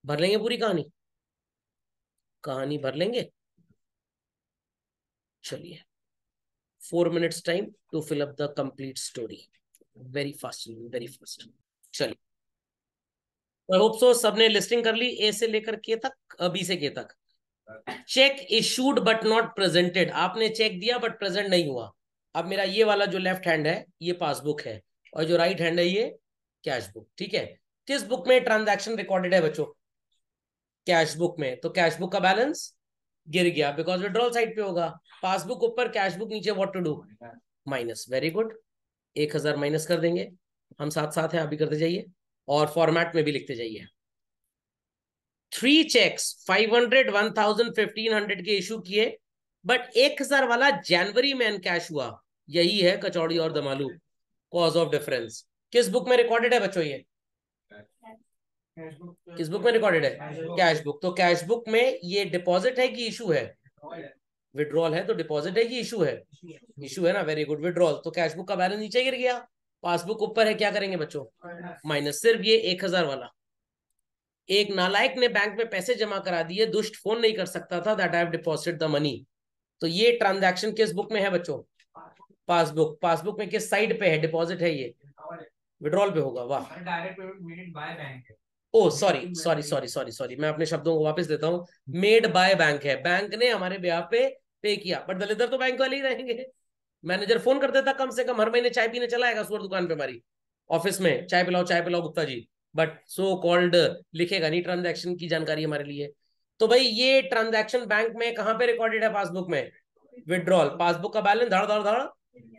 भर लेंगे पूरी कहानी कहानी भर लेंगे चलिए four minutes time to fill up the complete story very fast very fast चलिए आई होप सो सबने लिस्टिंग कर ली ए से लेकर के तक बी से के तक cheque issued but not presented आपने चेक दिया बट प्रेजेंट नहीं हुआ अब मेरा ये वाला जो लेफ्ट हैंड है ये पासबुक है और जो राइट right हैंड है ये कैश बुक ठीक है किस बुक में ट्रांजैक्शन रिकॉर्डेड है बच्चों कैश बुक में तो कैश बुक का बैलेंस गिर गया बिकॉज विड्रॉल साइड पे होगा पासबुक ऊपर कैश बुक नीचे what to do minus very good एक हजार माइनस कर देंगे हम साथ साथ हैं आप भी करते जाइए और फॉर्मेट में भी लिखते जाइए three cheques five hundred one thousand fifteen hundred के इशू किए बट एक हजार वाला जनवरी में कैश हुआ यही है कचौड़ी और दमालू कॉज ऑफ डिफरेंस किस बुक में रिकॉर्डेड है बच्चों ये किस बुक में रिकॉर्डेड है कैश बुक तो कैश बुक में ये डिपॉजिट है कि इशू है विड्रॉल है तो डिपॉजिट है कि इशू है इशू है ना वेरी गुड विड्रॉल तो कैश बुक का बैलेंस नीचे गिर गया पासबुक ऊपर है क्या करेंगे बच्चों माइनस सिर्फ ये एक हजार वाला एक नालायक ने बैंक में पैसे जमा करा दिए दुष्ट फोन नहीं कर सकता था that I deposit the money तो ये ट्रांजैक्शन किस बुक में है बच्चों पासबुक पासबुक में किस साइड पे है डिपॉजिट है ये विड्रॉल पे होगा वाह direct payment made by bank oh sorry sorry sorry sorry sorry मैं अपने शब्दों को वापस देता हूँ मेड बाय बैंक है बैंक ने हमारे ब्याह पे पे किया बट दलितर तो बैंक वाले ही रहेंगे मैनेजर फोन कर देता कम से कम हर महीने चाय पीने चला आएगा सुअर दुकान पे हमारी ऑफिस में चाय पिलाओ चाय पिलाओ Gupta ji but so called लिखेगा नहीं ट्रांजेक्शन की जानकारी हमारे लिए तो भाई ये ट्रांजेक्शन बैंक में कहाँ पे रिकॉर्डेड है पासबुक में विड्रॉल पासबुक का बैलेंस धड़ धड़ धड़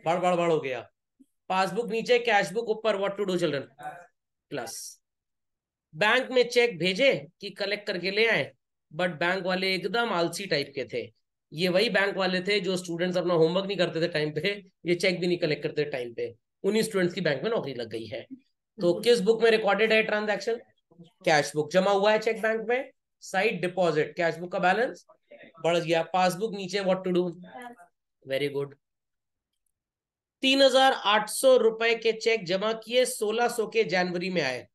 बड़ बड़ बड़ हो गया पासबुक नीचे कैशबुक ऊपर what to do children plus bank में चेक भेजे कि कलेक्ट करके ले आए बट बैंक वाले एकदम आलसी टाइप के थे ये वही बैंक वाले थे जो स्टूडेंट्स अपना होमवर्क नहीं करते थे टाइम पे ये चेक भी नहीं कलेक्ट करते टाइम पे उन्हीं स्टूडेंट्स की बैंक में नौकरी लग गई है तो किस बुक में रिकॉर्डेड है ट्रांजेक्शन कैश बुक जमा हुआ है चेक बैंक में साइड डिपॉजिट कैश बुक का बैलेंस बढ़ गया पासबुक नीचे what to do very good तीन हजार आठ सौ रुपए के चेक जमा किए सोलह सौ के जनवरी में आए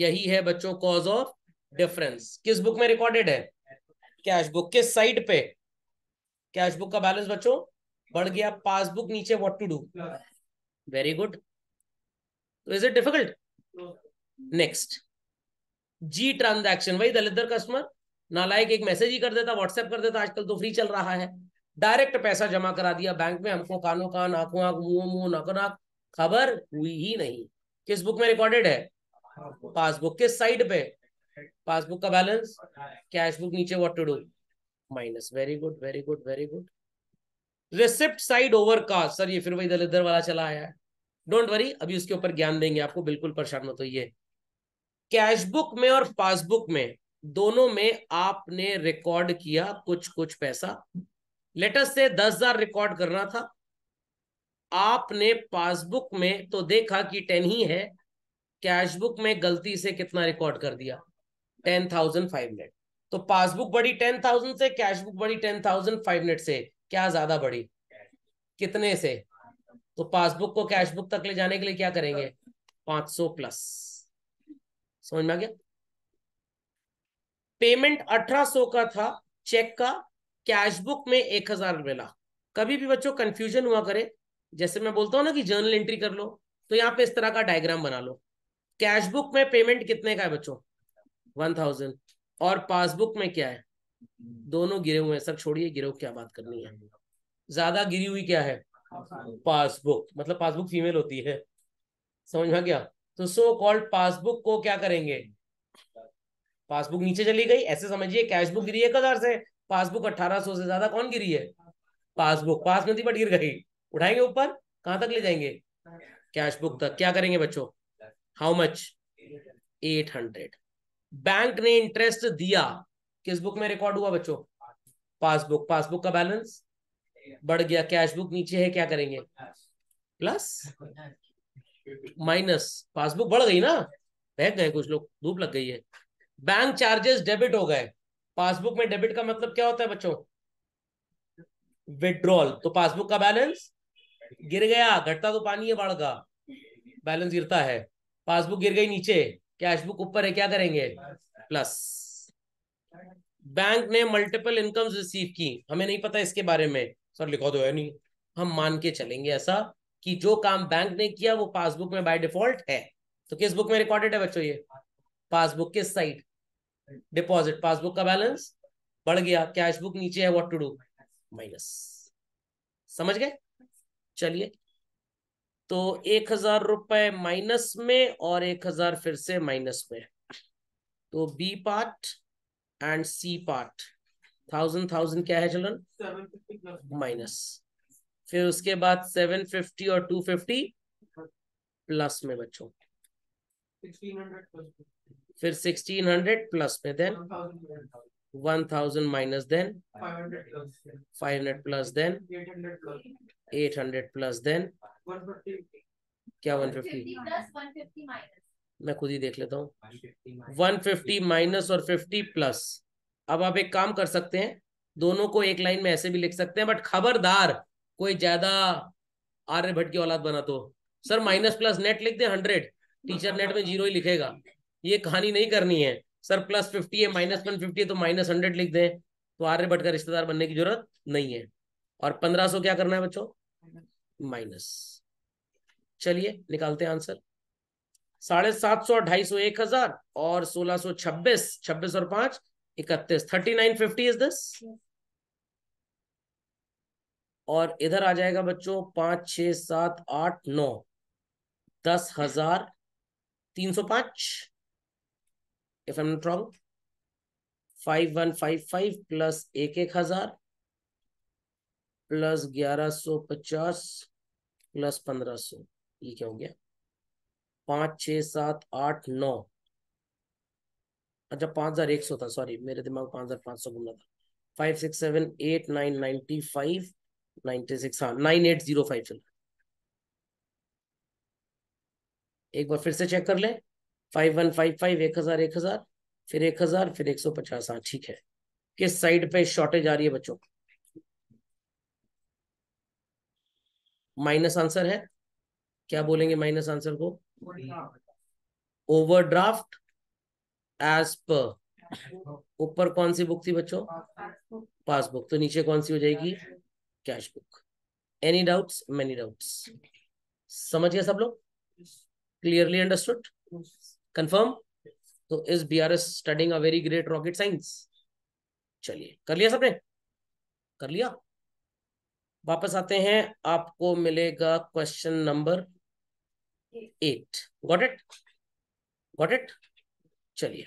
यही है बच्चों कॉज ऑफ डिफरेंस किस बुक में रिकॉर्डेड है कैश बुक किस साइड पे कैश बुक का बैलेंस बच्चों बढ़ गया पासबुक नीचे what to do very good तो is it difficult next G transaction वही दलित कस्टमर नालायक एक मैसेज ही कर देता व्हाट्सएप कर देता आजकल तो फ्री चल रहा है डायरेक्ट पैसा जमा करा दिया बैंक में हमको कानों कान आंखों आंख मुंह मुंह नाको नाक खबर हुई ही नहीं किस बुक में रिकॉर्डेड है पासबुक के साइड पे पासबुक का बैलेंस कैश बुक नीचे what to do minus very good very good very good receipt side overcast sir ये फिर वही इधर वाला चला आया डोंट वरी अभी उसके ऊपर ज्ञान देंगे आपको बिल्कुल परेशान मत होइए कैश बुक में और पासबुक में दोनों में आपने रिकॉर्ड किया कुछ कुछ पैसा लेटेस्ट से दस हजार रिकॉर्ड करना था आपने पासबुक में तो देखा कि टेन ही है कैश बुक में गलती से कितना रिकॉर्ड कर दिया टेन थाउजेंड फाइव हंड्रेड तो पासबुक बड़ी टेन थाउजेंड से कैश बुक बड़ी टेन थाउजेंड फाइव हंड्रेड से क्या ज्यादा बड़ी कितने से तो पासबुक को कैश बुक तक ले जाने के लिए क्या करेंगे पांच सौ प्लस समझ में आ गया पेमेंट अठारह सौ का था चेक का कैश बुक में एक हजार मिला कभी भी बच्चों कंफ्यूजन हुआ करे जैसे मैं बोलता हूं ना कि जर्नल एंट्री कर लो तो यहाँ पे इस तरह का डायग्राम बना लो कैशबुक में पेमेंट कितने का है बच्चों वन थाउजेंड और पासबुक में क्या है दोनों गिरे हुए हैं सर छोड़िए गिरे क्या बात करनी है ज्यादा गिरी हुई क्या है पासबुक मतलब पासबुक फीमेल होती है समझ में गया तो सो कॉल्ड पासबुक को क्या करेंगे पासबुक नीचे चली गई ऐसे समझिए कैशबुक गिरी एक हजार से पासबुक अट्ठारह सौ से ज्यादा कौन गिरी है पासबुक पास में थी बट गिर गई उठाएंगे ऊपर कहां तक ले जाएंगे कैशबुक तक क्या करेंगे बच्चों how much eight hundred bank ने इंटरेस्ट दिया किस बुक में रिकॉर्ड हुआ बच्चों पासबुक पासबुक का बैलेंस बढ़ गया कैश बुक नीचे है क्या करेंगे प्लस माइनस पासबुक बढ़ गई ना बह गए कुछ लोग धूप लग गई है बैंक चार्जेस डेबिट हो गए पासबुक में डेबिट का मतलब क्या होता है बच्चों विड्रॉल तो पासबुक का बैलेंस गिर गया घटता तो पानी है बाढ़ का बैलेंस गिरता है पासबुक गिर गई नीचे कैश बुक ऊपर है क्या करेंगे प्लस बैंक ने मल्टीपल इनकम रिसीव की हमें नहीं पता इसके बारे में सर लिखो तो दो है नहीं हम मान के चलेंगे ऐसा कि जो काम बैंक ने किया वो पासबुक में बाय डिफॉल्ट है तो किस बुक में रिकॉर्डेड है बच्चों ये पासबुक किस साइड डिपॉजिट पासबुक का बैलेंस बढ़ गया कैश बुक नीचे है व्हाट टू डू माइनस समझ गए चलिए तो एक हजार रुपए माइनस में और एक हजार फिर से माइनस में तो B part and C part thousand thousand क्या है चलन माइनस फिर उसके बाद सेवन फिफ्टी और टू फिफ्टी प्लस में बच्चों फिर सिक्सटीन हंड्रेड प्लस में then one thousand minus then five hundred plus then eight hundred plus then क्या वन हाँ। फिफ्टी मैं खुद ही देख लेता हूँ वन फिफ्टी माइनस और फिफ्टी प्लस अब आप एक काम कर सकते हैं दोनों को एक लाइन में ऐसे भी लिख सकते हैं बट खबरदार कोई ज्यादा आर्य भट्ट की औलाद बना तो सर माइनस प्लस नेट लिख दे हंड्रेड टीचर नेट में जीरो ही लिखेगा ये कहानी नहीं करनी है सर प्लस फिफ्टी है माइनस वन फिफ्टी है तो माइनस हंड्रेड लिख दे तो आर्य भट्ट का रिश्तेदार बनने की जरूरत नहीं है और पंद्रह सौ क्या करना है बच्चों माइनस चलिए निकालते हैं आंसर साढ़े सात सौ ढाई सौ एक हजार और सोलह सौ छब्बीस छब्बीस और पांच इकतीस thirty nine fifty is this और इधर आ जाएगा बच्चों पांच छ सात आठ नौ दस हजार तीन सौ पांच if am not wrong five one five five plus एक एक हजार प्लस ग्यारह सौ पचास प्लस पंद्रह सौ ये क्या हो गया पांच छ सात आठ नौ अच्छा पांच हजार एक सौ था सॉरी मेरे दिमाग पांच हजार पांच सौ घूम था five six seven eight nine ninety five ninety six हाँ नाइन एट जीरो फाइव चल एक बार फिर से चेक कर ले फाइव वन फाइव फाइव एक हजार एक हजार फिर एक हजार फिर एक सौ पचास हाँ ठीक है किस साइड पे शॉर्टेज आ रही है बच्चों माइनस आंसर है क्या बोलेंगे माइनस आंसर को ओवरड्राफ्ट एज पर ऊपर कौन सी बुक थी बच्चों पासबुक तो नीचे कौन सी हो जाएगी cash book any doubts many doubts समझ गया सब लोग क्लियरली अंडरस्टूड कंफर्म तो is B R S studying a very great rocket science चलिए कर लिया सबने कर लिया वापस आते हैं आपको मिलेगा question number eight got it got it चलिए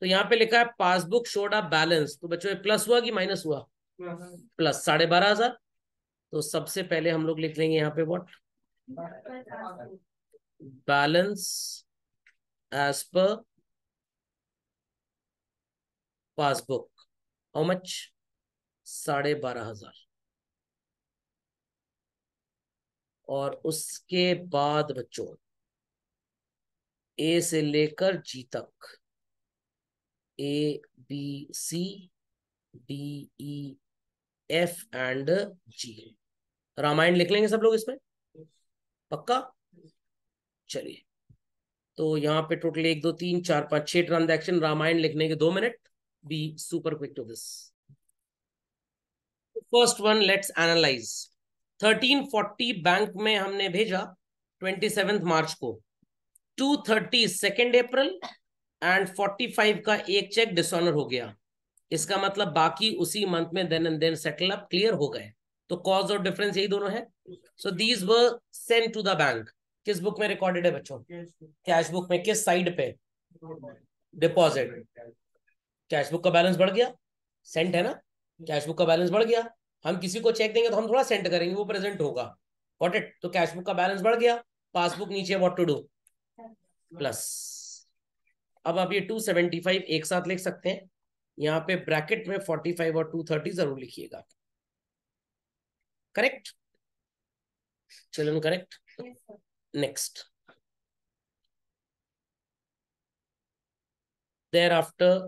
तो यहाँ पे लिखा है पासबुक शोड अ बैलेंस तो बच्चों प्लस हुआ कि माइनस हुआ प्लस साढ़े बारह हजार तो सबसे पहले हम लोग लिख लेंगे यहाँ पे what balance as per passbook how much साढ़े बारह हजार और उसके बाद बच्चों ए से लेकर जी तक A B C D E F and G Ramayan लिख लेंगे सब लोग इसमें पक्का चलिए तो यहाँ पे टोटल एक दो तीन चार पांच छह ट्रांजेक्शन रामायण लिखने के दो minute be super quick to this first one let's analyse 1340 bank में हमने भेजा ट्वेंटी मार्च को 230 सेकेंड अप्रैल एंड 45 का एक चेक डिसऑनर हो गया इसका मतलब बाकी उसी मंथ में then and then settle up clear हो गए तो कॉज और डिफरेंस यही दोनों है so these were send to the bank किस बुक में रिकॉर्डेड है बच्चों कैश बुक में किस साइड पे डिपॉजिट कैश बुक का बैलेंस बढ़ गया सेंट है ना कैश बुक का बैलेंस बढ़ गया हम किसी को चेक देंगे तो हम थोड़ा सेंड करेंगे वो प्रेजेंट होगा वॉट इट तो कैशबुक का बैलेंस बढ़ गया पासबुक नीचे वॉट टू डू प्लस अब आप ये टू सेवेंटी फाइव एक साथ लिख सकते हैं यहाँ पे ब्रैकेट में फोर्टी फाइव और टू थर्टी जरूर लिखिएगा correct children correct next there after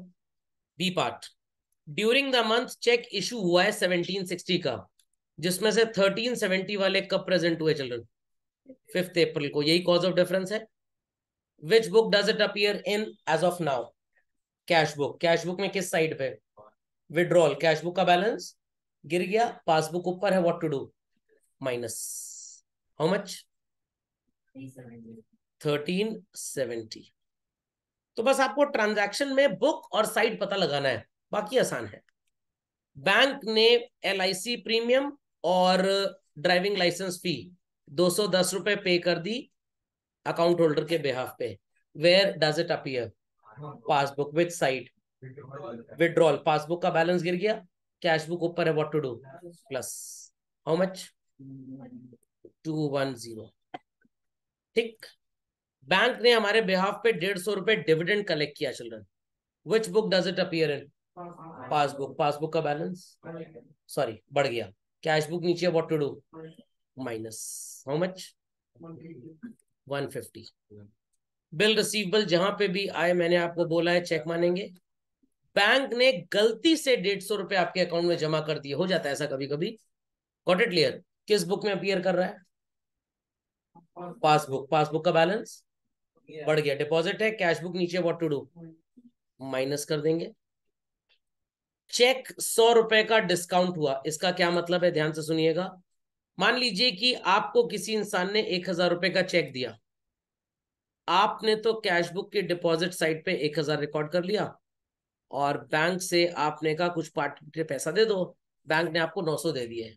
B part during the month cheque issue हुआ है 1760 का जिसमें से 1370 वाले कब प्रेजेंट हुए चिल्ड्रन फिफ्थ अप्रैल को यही कॉज ऑफ डिफरेंस है which book does it appear in as of now cash book cash book में किस साइड पे विड्रॉल कैश बुक का बैलेंस गिर गया पासबुक ऊपर है what to do minus how much thirteen seventy तो बस आपको ट्रांजैक्शन में बुक और साइड पता लगाना है बाकी आसान है बैंक ने एल प्रीमियम और ड्राइविंग लाइसेंस फी दो सौ दस रुपए पे कर दी अकाउंट होल्डर के बिहाफ पे where does it appear passbook with side withdrawal passbook का बैलेंस गिर गया कैश बुक ऊपर है what to do plus how much two one zero ठीक बैंक ने हमारे बिहाफ पे डेढ़ सौ रुपए डिविडेंड कलेक्ट किया children which book does it appear in passbook passbook का बैलेंस सॉरी बढ़ गया कैश बुक नीचे what to do minus how much 150 bill receivable जहां पे भी आए मैंने आपको बोला है चेक मानेंगे बैंक ने गलती से डेढ़ सौ रुपए आपके अकाउंट में जमा कर दिए हो जाता है ऐसा कभी कभी गॉट इट क्लियर किस बुक में अपियर कर रहा है पासबुक पासबुक का बैलेंस बढ़ गया डिपॉजिट है कैश बुक नीचे व्हाट टू डू माइनस कर देंगे चेक सौ रुपए का डिस्काउंट हुआ इसका क्या मतलब है ध्यान से सुनिएगा मान लीजिए कि आपको किसी इंसान ने एक हजार रुपए का चेक दिया आपने तो कैश बुक की डिपॉजिट साइट पे एक हजार रिकॉर्ड कर लिया और बैंक से आपने कहा कुछ पार्टी पैसा दे दो बैंक ने आपको नौ सौ दे दिए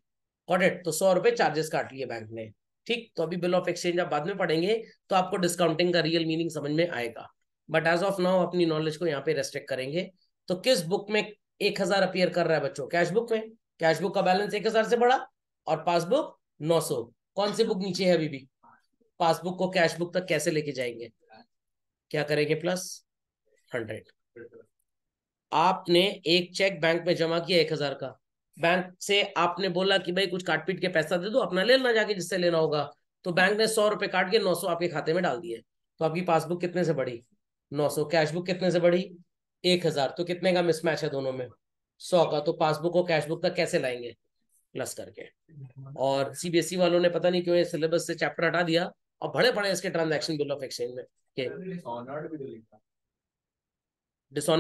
ऑडिट तो सौ रुपए चार्जेस काट लिए बैंक ने ठीक तो अभी बिल ऑफ एक्सचेंज आप बाद में पढ़ेंगे तो आपको डिस्काउंटिंग का रियल मीनिंग समझ में आएगा बट एज ऑफ नाउ अपनी नॉलेज को यहाँ पे रेस्ट्रिक्ट करेंगे तो किस बुक में एक हजार अपियर कर रहा है बच्चों कैश बुक में कैश बुक का बैलेंस एक हजार से बढ़ा और पासबुक नौ सौ कौन सी बुक नीचे है अभी भी पासबुक को कैश बुक तक कैसे लेके जाएंगे क्या करेंगे प्लस हंड्रेड आपने एक चेक बैंक में जमा किया एक हजार का बैंक से आपने बोला कि भाई कुछ काट पीट के पैसा दे दो अपना ले लेना जाके जिससे लेना होगा तो बैंक ने सौ रुपए काट के नौ सौ आपके खाते में डाल दिए तो आपकी पासबुक कितने से बढ़ी नौ सौ कैश बुक कितने से बढ़ी एक हजार तो कितने का मिसमैच है दोनों में सौ का तो पासबुक और कैशबुक का कैसे लाएंगे प्लस करके और सीबीएसई e वालों ने पता नहीं क्यों ये सिलेबस से चैप्टर हटा दिया और बड़े बड़े इसके ट्रांजेक्शन बिल ऑफ एक्सचेंज में डिसऑनर्ड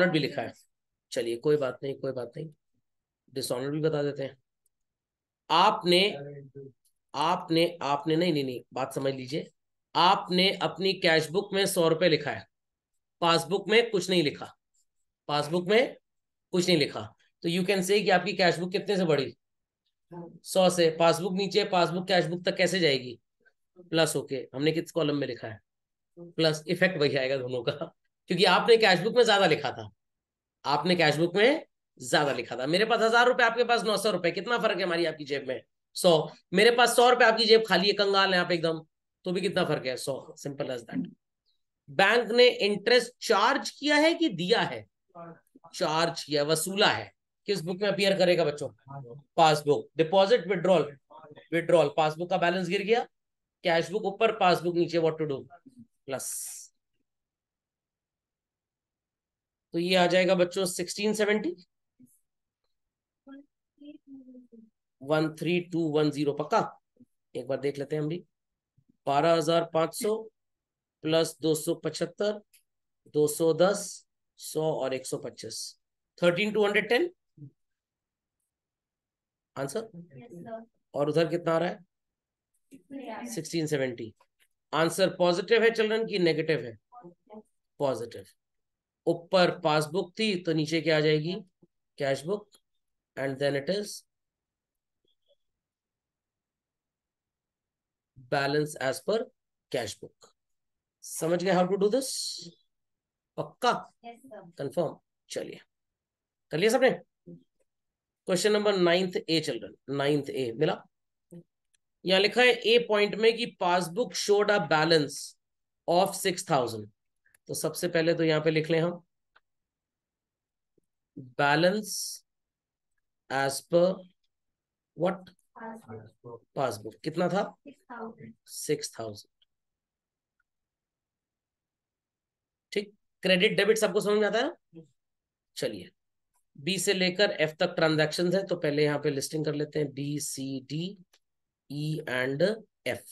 तो भी लिखा है चलिए कोई बात नहीं कोई बात नहीं डिसऑनर्ड भी बता देते हैं आपने आपने आपने नहीं नहीं नहीं बात समझ लीजिए आपने अपनी कैशबुक में सौ रुपए लिखा है पासबुक में कुछ नहीं लिखा पासबुक में कुछ नहीं लिखा तो यू कैन से आपकी कैश बुक कितने से बढ़ी हाँ। सौ से पासबुक नीचे पासबुक कैश बुक तक कैसे जाएगी प्लस ओके okay. हमने किस कॉलम में लिखा है प्लस इफेक्ट वही आएगा दोनों का क्योंकि आपने कैश बुक में ज्यादा लिखा था आपने कैश बुक में ज्यादा लिखा था मेरे पास हजार रुपए आपके पास नौ सौ रुपए कितना फर्क है हमारी आपकी जेब में सौ मेरे पास सौ रुपए आपकी जेब खाली है कंगाल है आप एकदम तो भी कितना फर्क है सौ सिंपल एज दैट बैंक ने इंटरेस्ट चार्ज किया है कि दिया है चार्ज किया वसूला है किस बुक में अपियर करेगा बच्चों passbook deposit withdrawal withdrawal passbook का बैलेंस गिर गया कैश बुक ऊपर पासबुक नीचे व्हाट टू डू प्लस तो ये आ जाएगा बच्चों sixteen seventy one three two one zero पक्का एक बार देख लेते हैं हम भी बारह हजार पांच सौ प्लस दो सौ पचहत्तर दो सौ दस सौ और एक सौ पच्चीस thirteen two hundred ten answer और उधर कितना आ रहा है सिक्सटीन सेवेंटी आंसर पॉजिटिव है चिल्ड्रन की नेगेटिव है पॉजिटिव ऊपर पासबुक थी तो नीचे क्या आ जाएगी cash book and then it is balance as per cash book समझ गए हाउ टू डू दिस पक्का कंफर्म चलिए कर लिया सबने question number ninth A children ninth A मिला यहां लिखा है ए पॉइंट में कि passbook showed a balance of six thousand तो सबसे पहले तो यहां पे लिख लें हम balance as per what passbook कितना था सिक्स थाउजेंड क्रेडिट डेबिट सबको समझ में आता है ना हम्म। चलिए बी से लेकर एफ तक ट्रांजेक्शन है तो पहले यहाँ पे लिस्टिंग कर लेते हैं B C D E and F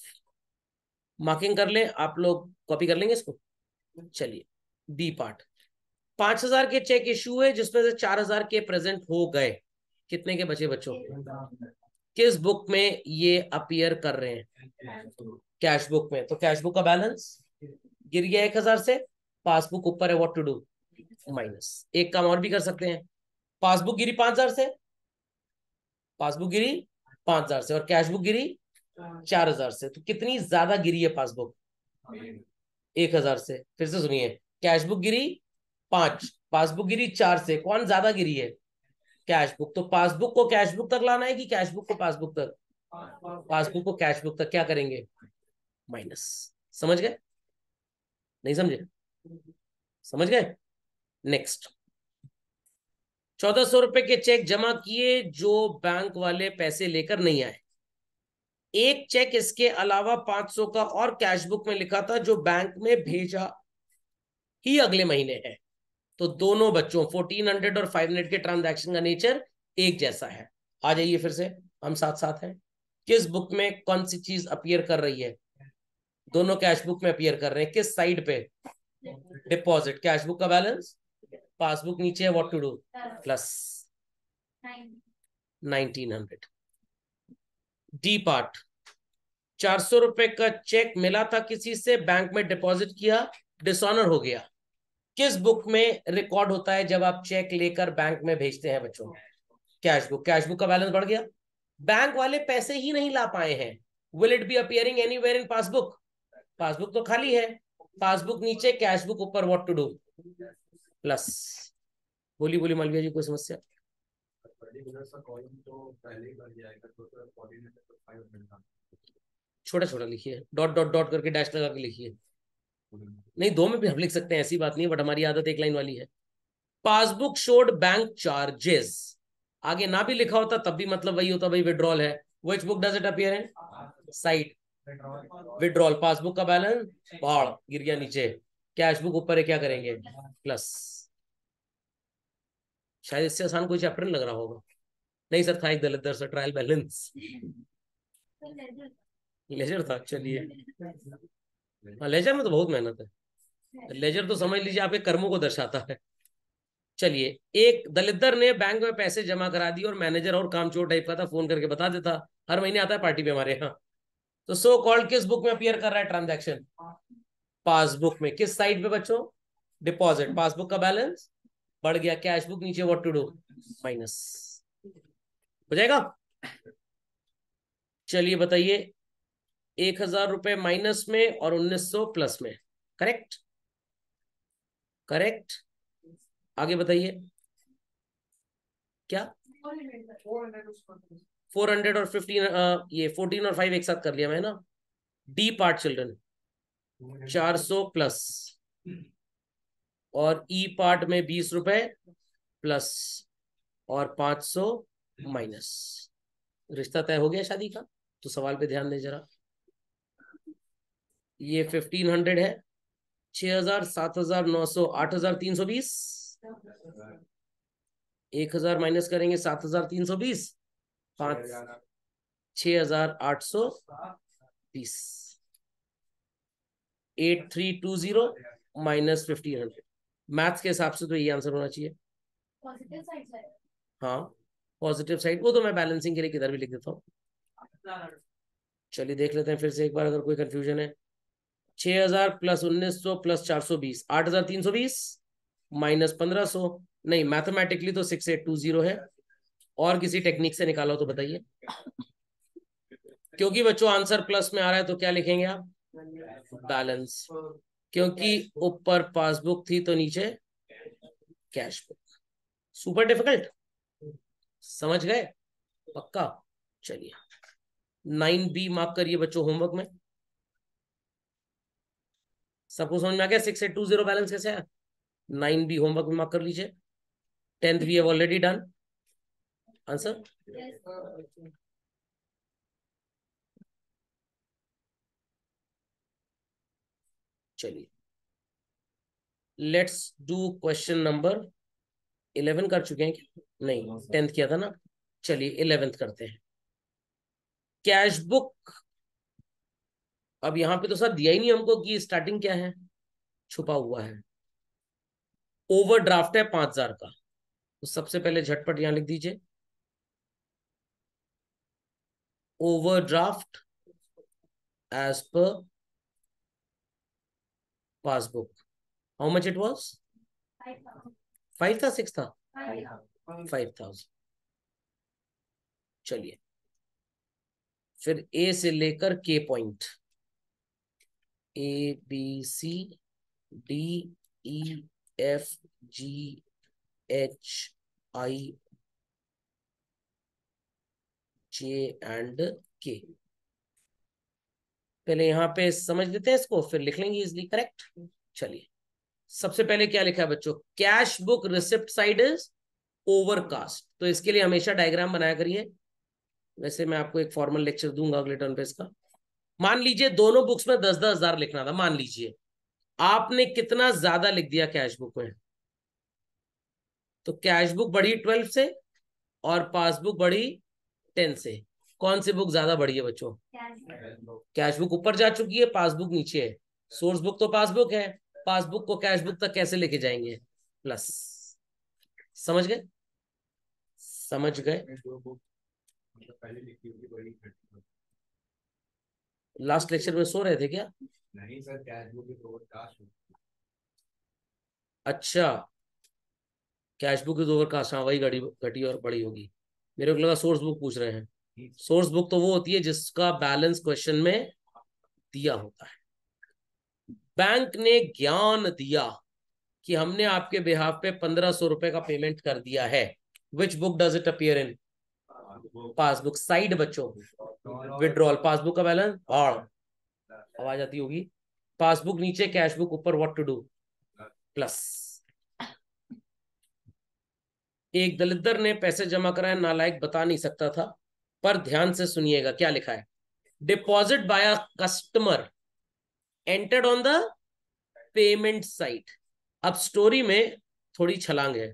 marking कर ले आप लोग कॉपी कर लेंगे इसको हम्म। चलिए बी पार्ट पांच हजार के चेक इश्यू हुए जिसमें से चार हजार के प्रेजेंट हो गए कितने के बचे बच्चों किस बुक में ये अपियर कर रहे हैं कैश बुक में तो कैश बुक का बैलेंस गिर गया एक हजार से पासबुक ऊपर है वॉट टू डू माइनस एक काम और भी कर सकते हैं पासबुक गिरी पांच हजार से पासबुक गिरी पांच हजार से और कैशबुक गिरी चार हजार से तो कितनी ज्यादा गिरी है पासबुक एक हजार से फिर से सुनिए कैशबुक गिरी पांच पासबुक गिरी चार से कौन ज्यादा गिरी है कैशबुक तो पासबुक को कैशबुक तक लाना है कि कैशबुक को पासबुक तक पासबुक को कैशबुक तक क्या करेंगे माइनस समझ गए नहीं समझे समझ गए नेक्स्ट चौदह सौ रुपए के चेक जमा किए जो बैंक वाले पैसे लेकर नहीं आए एक चेक इसके अलावा पांच सौ का और कैश बुक में लिखा था जो बैंक में भेजा ही अगले महीने है तो दोनों बच्चों फोर्टीन हंड्रेड और फाइव हंड्रेड के ट्रांजैक्शन का नेचर एक जैसा है आ जाइए फिर से हम साथ साथ हैं किस बुक में कौन सी चीज अपियर कर रही है दोनों कैश बुक में अपियर कर रहे हैं किस साइड पे डिपॉजिट कैश बुक का बैलेंस पासबुक नीचे है what to do plus nineteen hundred D part चार सौ रुपए का चेक मिला था किसी से बैंक में डिपॉजिट किया डिसऑनर हो गया किस बुक में रिकॉर्ड होता है जब आप चेक लेकर बैंक में भेजते हैं बच्चों कैश बुक कैश बुक का बैलेंस बढ़ गया बैंक वाले पैसे ही नहीं ला पाए हैं will it be appearing anywhere in passbook passbook तो खाली है पासबुक नीचे कैशबुक ऊपर व्हाट टू डू प्लस बोली बोली मालविया जी कोई समस्या छोटा छोटा लिखिए डॉट डॉट डॉट करके डैश लगा के लिखिए नहीं दो में भी हम लिख सकते हैं ऐसी बात नहीं बट हमारी आदत एक लाइन वाली है पासबुक शोड बैंक चार्जेस आगे ना भी लिखा होता तब भी मतलब वही होता भाई विड्रॉल है which book does it appear in side withdrawal passbook का बैलेंस बाढ़ गिर गया नीचे कैश बुक ऊपर है क्या करेंगे प्लस शायद इससे आसान कोई चैप्टर लग रहा होगा नहीं सर था एक दलित दर सर ट्रायल बैलेंस लेजर था चलिए हाँ लेजर में तो बहुत मेहनत है लेजर तो समझ लीजिए आपके कर्मों को दर्शाता है चलिए एक दलितर ने बैंक में पैसे जमा करा दिए और मैनेजर और काम चोर टाइप का था फोन करके बता देता हर महीने आता है पार्टी पे हमारे यहाँ तो सो कॉल्ड किस बुक में अपियर कर रहा है ट्रांजैक्शन पासबुक में किस साइड पे बच्चों डिपॉजिट पासबुक का बैलेंस बढ़ गया कैश बुक नीचे व्हाट टू डू माइनस हो जाएगा चलिए बताइए एक हजार रुपए माइनस में और उन्नीस सौ प्लस में करेक्ट करेक्ट आगे बताइए क्या फोर हंड्रेड और फिफ्टीन ये फोर्टीन और फाइव एक साथ कर लिया मैं ना डी पार्ट चिल्ड्रन चार सौ प्लस और ई e पार्ट में बीस रुपए प्लस और पांच सौ माइनस रिश्ता तय हो गया शादी का तो सवाल पे ध्यान दें जरा ये फिफ्टीन हंड्रेड है छह हजार सात हजार नौ सौ आठ हजार तीन सौ बीस एक हजार माइनस करेंगे सात हजार तीन सौ बीस पांच छ हजार आठ सौ बीस eight three two zero minus fifteen hundred maths के हिसाब से तो यही आंसर होना चाहिए हाँ पॉजिटिव साइड वो तो मैं बैलेंसिंग के लिए किधर भी लिख देता हूँ चलिए देख लेते हैं फिर से एक बार अगर कोई कंफ्यूजन है छह हजार प्लस उन्नीस सौ प्लस चार सौ बीस आठ हजार तीन सौ बीस माइनस पंद्रह सौ नहीं मैथमेटिकली तो सिक्स एट टू जीरो है और किसी टेक्निक से निकालो तो बताइए क्योंकि बच्चों आंसर प्लस में आ रहा है तो क्या लिखेंगे आप बैलेंस क्योंकि ऊपर पासबुक थी तो नीचे कैश बुक सुपर डिफिकल्ट समझ गए पक्का चलिए नाइन बी मार्क करिए बच्चों होमवर्क में सबको समझ में आ गया six eight two zero balance कैसे है नाइन बी होमवर्क में मार्क कर लीजिए tenth we have already done answer चलिए let's do question number eleven कर चुके हैं क्या नहीं टेंथ किया था ना चलिए इलेवेंथ करते हैं कैश बुक अब यहां पे तो सर दिया ही नहीं हमको कि स्टार्टिंग क्या है छुपा हुआ है ओवरड्राफ्ट है पांच हजार का तो सबसे पहले झटपट यहां लिख दीजिए overdraft as per passbook. How much it was? 5,000. 5,000, 6,000? 5,000. 5,000. चलिए फिर ए से लेकर के point A B C D E F G H I J and K पहले यहां पे समझ लेते हैं इसको फिर लिख लेंगे इजली करेक्ट चलिए सबसे पहले क्या लिखा है बच्चों cash book receipt side is overcast तो इसके लिए हमेशा डायग्राम बनाया करिए वैसे मैं आपको एक फॉर्मल लेक्चर दूंगा अगले टर्न पे इसका मान लीजिए दोनों बुक्स में दस दस हजार लिखना था मान लीजिए आपने कितना ज्यादा लिख दिया कैश बुक में तो कैश बुक बढ़ी ट्वेल्व से और पासबुक बढ़ी टेन से कौन सी बुक ज्यादा बढ़ी है बच्चों कैश बुक ऊपर जा चुकी है पासबुक नीचे है सोर्स बुक तो पासबुक है पासबुक को कैश बुक तक कैसे लेके जाएंगे प्लस समझ गए समझ गए लास्ट लेक्चर में सो रहे थे क्या नहीं सर कैश बुक अच्छा कैश बुक इज वही घटी और बड़ी होगी मेरे को लगा सोर्स बुक पूछ रहे हैं सोर्स बुक तो वो होती है जिसका बैलेंस क्वेश्चन में दिया होता है बैंक ने ज्ञान दिया कि हमने आपके बिहाफ पे पंद्रह सौ रुपए का पेमेंट कर दिया है which book does it appear in passbook side बच्चों विड्रॉल पासबुक का बैलेंस और आवाज आती होगी पासबुक नीचे कैश बुक ऊपर व्हाट टू डू प्लस एक दलितर ने पैसे जमा कराए नालायक बता नहीं सकता था पर ध्यान से सुनिएगा क्या लिखा है deposit by a customer entered on the payment side अब स्टोरी में थोड़ी छलांग है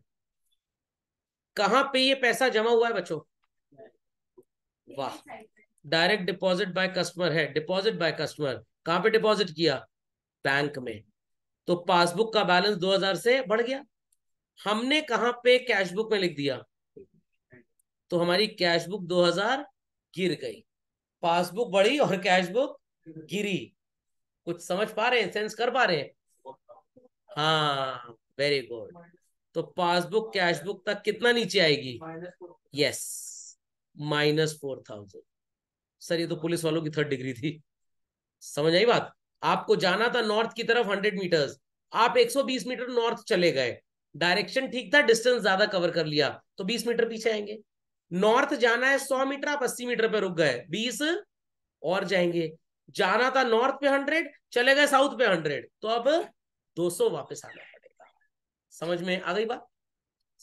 कहां पे ये पैसा जमा हुआ है बच्चों वाह डायरेक्ट डिपॉजिट बाय कस्टमर है डिपॉजिट बाय कस्टमर कहां पे डिपॉजिट किया बैंक में तो पासबुक का बैलेंस 2000 से बढ़ गया हमने कहा पे कैश बुक में लिख दिया तो हमारी कैश बुक 2000 गिर गई पासबुक बढ़ी और कैश बुक गिरी कुछ समझ पा रहे हैं सेंस कर पा रहे हैं हाँ वेरी गुड तो पासबुक कैश बुक तक कितना नीचे आएगी yes minus four thousand sir ये तो पुलिस वालों की थर्ड डिग्री थी समझ आई बात आपको जाना था नॉर्थ की तरफ हंड्रेड मीटर्स आप एक सौ बीस मीटर नॉर्थ चले गए डायरेक्शन ठीक था डिस्टेंस ज्यादा कवर कर लिया तो बीस मीटर पीछे आएंगे नॉर्थ जाना है सौ मीटर आप अस्सी मीटर पे रुक गए बीस और जाएंगे जाना था नॉर्थ पे हंड्रेड चले गए साउथ पे हंड्रेड तो अब दो सौ वापस आना पड़ेगा समझ में आ गई बात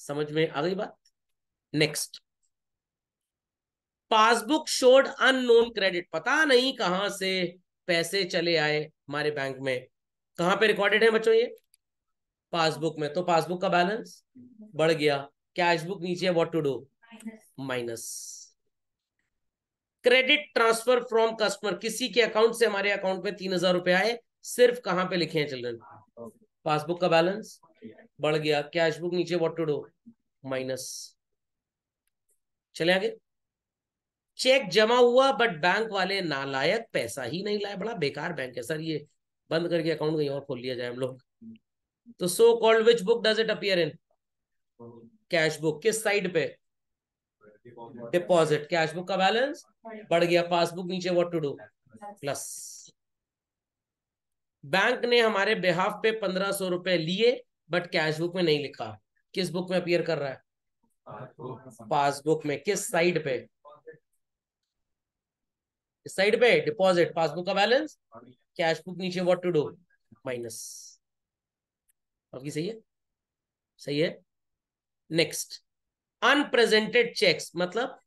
समझ में आ गई बात next passbook showed unknown credit पता नहीं कहां से पैसे चले आए हमारे बैंक में कहां पे रिकॉर्डेड है बच्चों ये पासबुक में तो पासबुक का बैलेंस बढ़ गया कैश बुक नीचे what to do minus credit transfer from customer किसी के अकाउंट से हमारे अकाउंट पे तीन हजार रुपए आए सिर्फ कहां पे लिखे हैं चिल्ड्रन पासबुक का बैलेंस बढ़ गया कैश बुक नीचे व्हाट टू डू माइनस चले आगे चेक जमा हुआ बट बैंक वाले नालायक पैसा ही नहीं लाए बड़ा बेकार बैंक है सर ये बंद करके अकाउंट कहीं और खोल लिया जाए हम लोग तो so called which book does it appear in cash book किस साइड पे डिपॉजिट कैश बुक का बैलेंस बढ़ गया पासबुक नीचे what to do plus bank ने हमारे बिहाफ पे पंद्रह सौ रुपए लिए बट कैश बुक में नहीं लिखा किस बुक में अपियर कर रहा है पासबुक में किस साइड पे इस साइड पे डिपॉजिट पासबुक का बैलेंस कैश बुक नीचे व्हाट टू डू माइनस आपकी सही है सही है नेक्स्ट अनप्रेजेंटेड चेक्स मतलब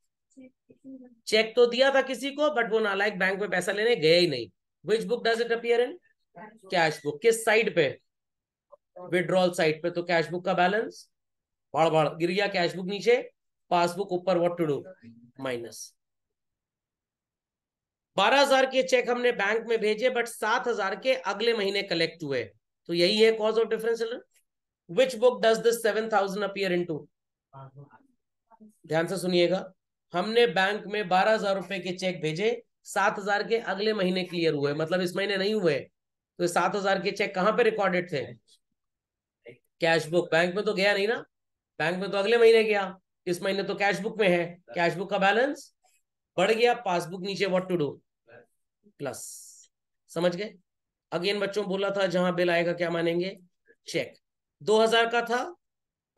चेक तो दिया था किसी को बट वो नालायक बैंक में पैसा लेने गया ही नहीं which book does it appear in cash book किस साइड पे विड्रॉल साइड पे तो कैश बुक का बैलेंस भाड़ भाड़ गिर गया कैश बुक नीचे पासबुक ऊपर व्हाट टू डू माइनस बारह हजार के चेक हमने बैंक में भेजे बट सात हजार के अगले महीने कलेक्ट हुए तो यही है cause of difference children which book does this seven thousand appear in to ध्यान से सुनिएगा हमने बैंक में बारह हजार रुपए के चेक भेजे सात हजार के अगले महीने क्लियर हुए मतलब इस महीने नहीं हुए तो सात हजार के चेक कहां पे रिकॉर्डेड थे कैश बुक बैंक में तो गया नहीं ना बैंक में तो अगले महीने गया इस महीने तो कैश बुक में है कैश बुक का बैलेंस बढ़ गया पासबुक नीचे व्हाट टू डू प्लस समझ गए अगेन बच्चों बोला था जहां बिल आएगा क्या मानेंगे चेक 2000 का था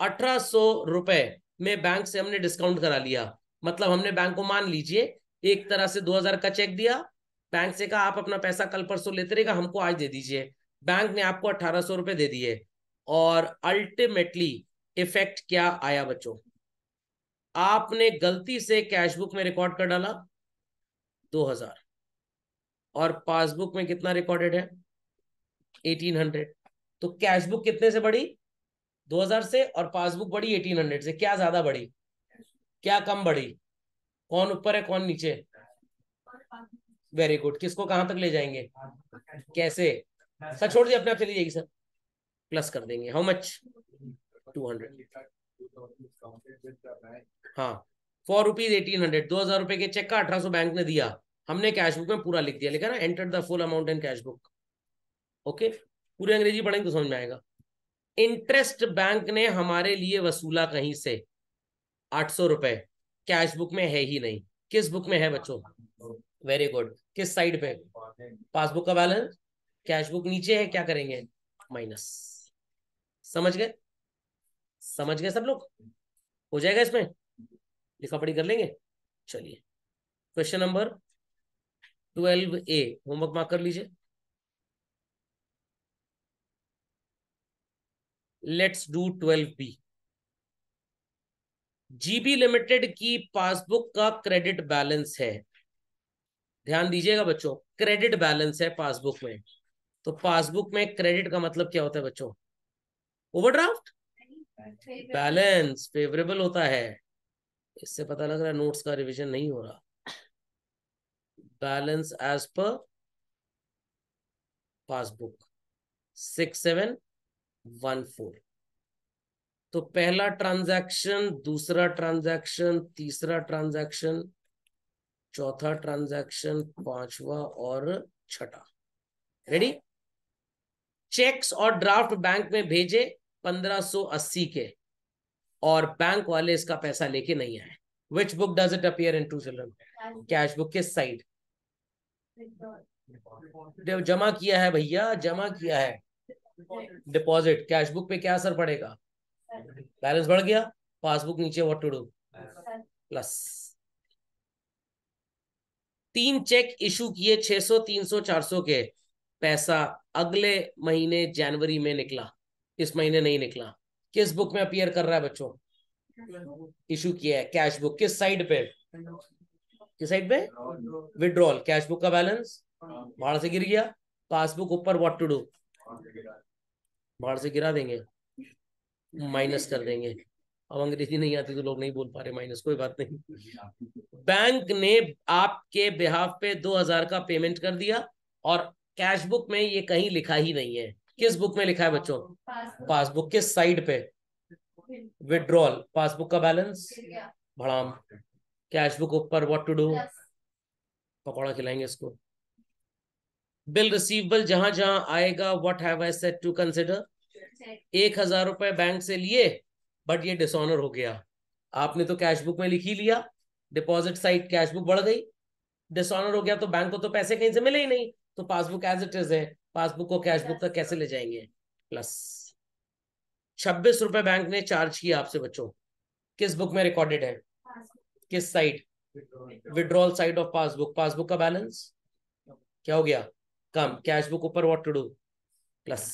अठारह सौ रुपए में बैंक से हमने डिस्काउंट करा लिया मतलब हमने बैंक को मान लीजिए एक तरह से 2000 का चेक दिया बैंक से कहा आप अपना पैसा कल परसों लेते रहेगा हमको आज दे दीजिए बैंक ने आपको अठारह सौ रुपए दे दिए और अल्टीमेटली इफेक्ट क्या आया बच्चों आपने गलती से कैशबुक में रिकॉर्ड कर डाला दो हजार और पासबुक में कितना रिकॉर्डेड है एटीन हंड्रेड तो कैश बुक कितने से बढ़ी हजार से और पासबुक बढ़ी एटीन हंड्रेड से क्या ज्यादा बढ़ी क्या कम बढ़ी कौन ऊपर है कौन नीचे वेरी गुड किसको कहां तक ले जाएंगे कैसे सर छोड़ दिया अपने आप चली जाएगी सर प्लस कर देंगे हाउ मच टू हंड्रेड हाँ फोर रुपीज एटीन हंड्रेड दो हजार रुपए के चेक का अठारह सौ बैंक ने दिया हमने कैश बुक में पूरा लिख दिया लिखा ना enter the full amount in cash book okay पूरी अंग्रेजी पढ़ेंगे तो समझ में आएगा इंटरेस्ट बैंक ने हमारे लिए वसूला कहीं से आठ सौ रुपए कैश बुक में है ही नहीं किस बुक में है बच्चों वेरी गुड किस साइड पे पासबुक का बैलेंस कैश बुक नीचे है क्या करेंगे माइनस समझ गए समझ गए सब लोग हो जाएगा इसमें लिखा पढ़ी कर लेंगे चलिए question number twelve A homework mark कर लीजिए let's do twelve B GB limited की पासबुक का क्रेडिट बैलेंस है ध्यान दीजिएगा बच्चों क्रेडिट बैलेंस है पासबुक में तो पासबुक में क्रेडिट का मतलब क्या होता है बच्चों ओवरड्राफ्ट बैलेंस फेवरेबल होता है इससे पता लग रहा है नोट्स का रिवीजन नहीं हो रहा balance as per passbook six seven one four तो पहला ट्रांजैक्शन दूसरा ट्रांजैक्शन तीसरा ट्रांजैक्शन चौथा ट्रांजैक्शन पांचवा और छठा रेडी चेक्स और ड्राफ्ट बैंक में भेजे 1580 के और बैंक वाले इसका पैसा लेके नहीं आए which book does it appear in to children cash book किस साइड जमा किया है भैया जमा किया है डिपॉजिट कैश बुक पे क्या असर पड़ेगा बैलेंस बढ़ गया पासबुक नीचे व्हाट टू डू प्लस तीन चेक इशू किए 600 300 400 के पैसा अगले महीने जनवरी में निकला इस महीने नहीं निकला किस बुक में अपियर कर रहा है बच्चों इशू किया है कैश बुक किस साइड पे किस साइड पे विड्रॉल कैश बुक का बैलेंस बाढ़ से गिर गया पासबुक ऊपर व्हाट टू डू बाढ़ से गिरा देंगे माइनस कर देंगे अब अंग्रेजी नहीं आती तो लोग नहीं बोल पा रहे माइनस कोई बात नहीं तो बैंक ने आपके बिहाफ पे दो हजार का पेमेंट कर दिया और कैश बुक में ये कहीं लिखा ही नहीं है किस बुक में लिखा है बच्चों पासबुक किस साइड पे विड्रॉल पासबुक का बैलेंस भड़ाम कैश बुक ऊपर व्हाट टू डू पकौड़ा खिलाएंगे इसको बिल रिसीवेबल जहां जहां आएगा what have I set to consider एक हजार रुपए बैंक से लिए बट ये डिसऑनर हो गया आपने तो कैश बुक में लिख ही लिया डिपॉजिट साइड कैश बुक बढ़ गई डिसऑनर हो गया तो बैंक को तो पैसे कहीं से मिले ही नहीं तो पासबुक एज इट इज है पासबुक को कैश बुक तक कैसे ले जाएंगे प्लस छब्बीस रुपए बैंक ने चार्ज किया आपसे बच्चों किस बुक में रिकॉर्डेड है किस side withdrawal side of passbook passbook का बैलेंस क्या हो गया कम कैश बुक ऊपर व्हाट टू डू प्लस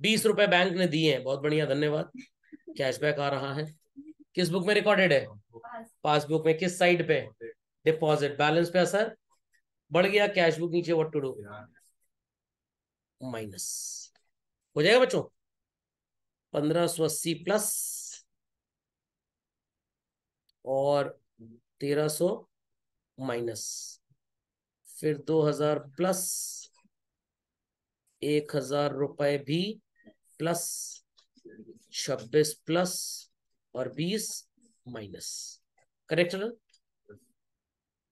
बीस रुपए बैंक ने दिए हैं बहुत बढ़िया धन्यवाद कैशबैक आ रहा है किस बुक में रिकॉर्डेड है पासबुक में किस साइड पे डिपॉजिट बैलेंस पे असर बढ़ गया कैश बुक नीचे व्हाट टू डू माइनस हो जाएगा बच्चों पंद्रह सौ अस्सी प्लस और तेरह सौ माइनस फिर दो हजार प्लस एक हजार रुपए भी प्लस छब्बीस प्लस और बीस minus correct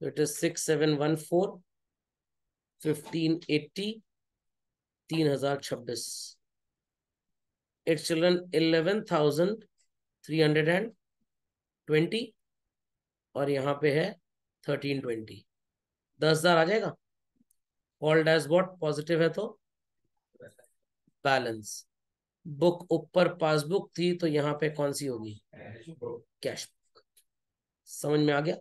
it is six seven one four fifteen eighty तीन हजार छब्बीस it's children eleven thousand three hundred and twenty और यहाँ पे है थर्टीन ट्वेंटी दस हजार आ जाएगा ऑल वॉट पॉजिटिव है तो बैलेंस बुक ऊपर पासबुक थी तो यहाँ पे कौन सी होगी कैश बुक समझ में आ गया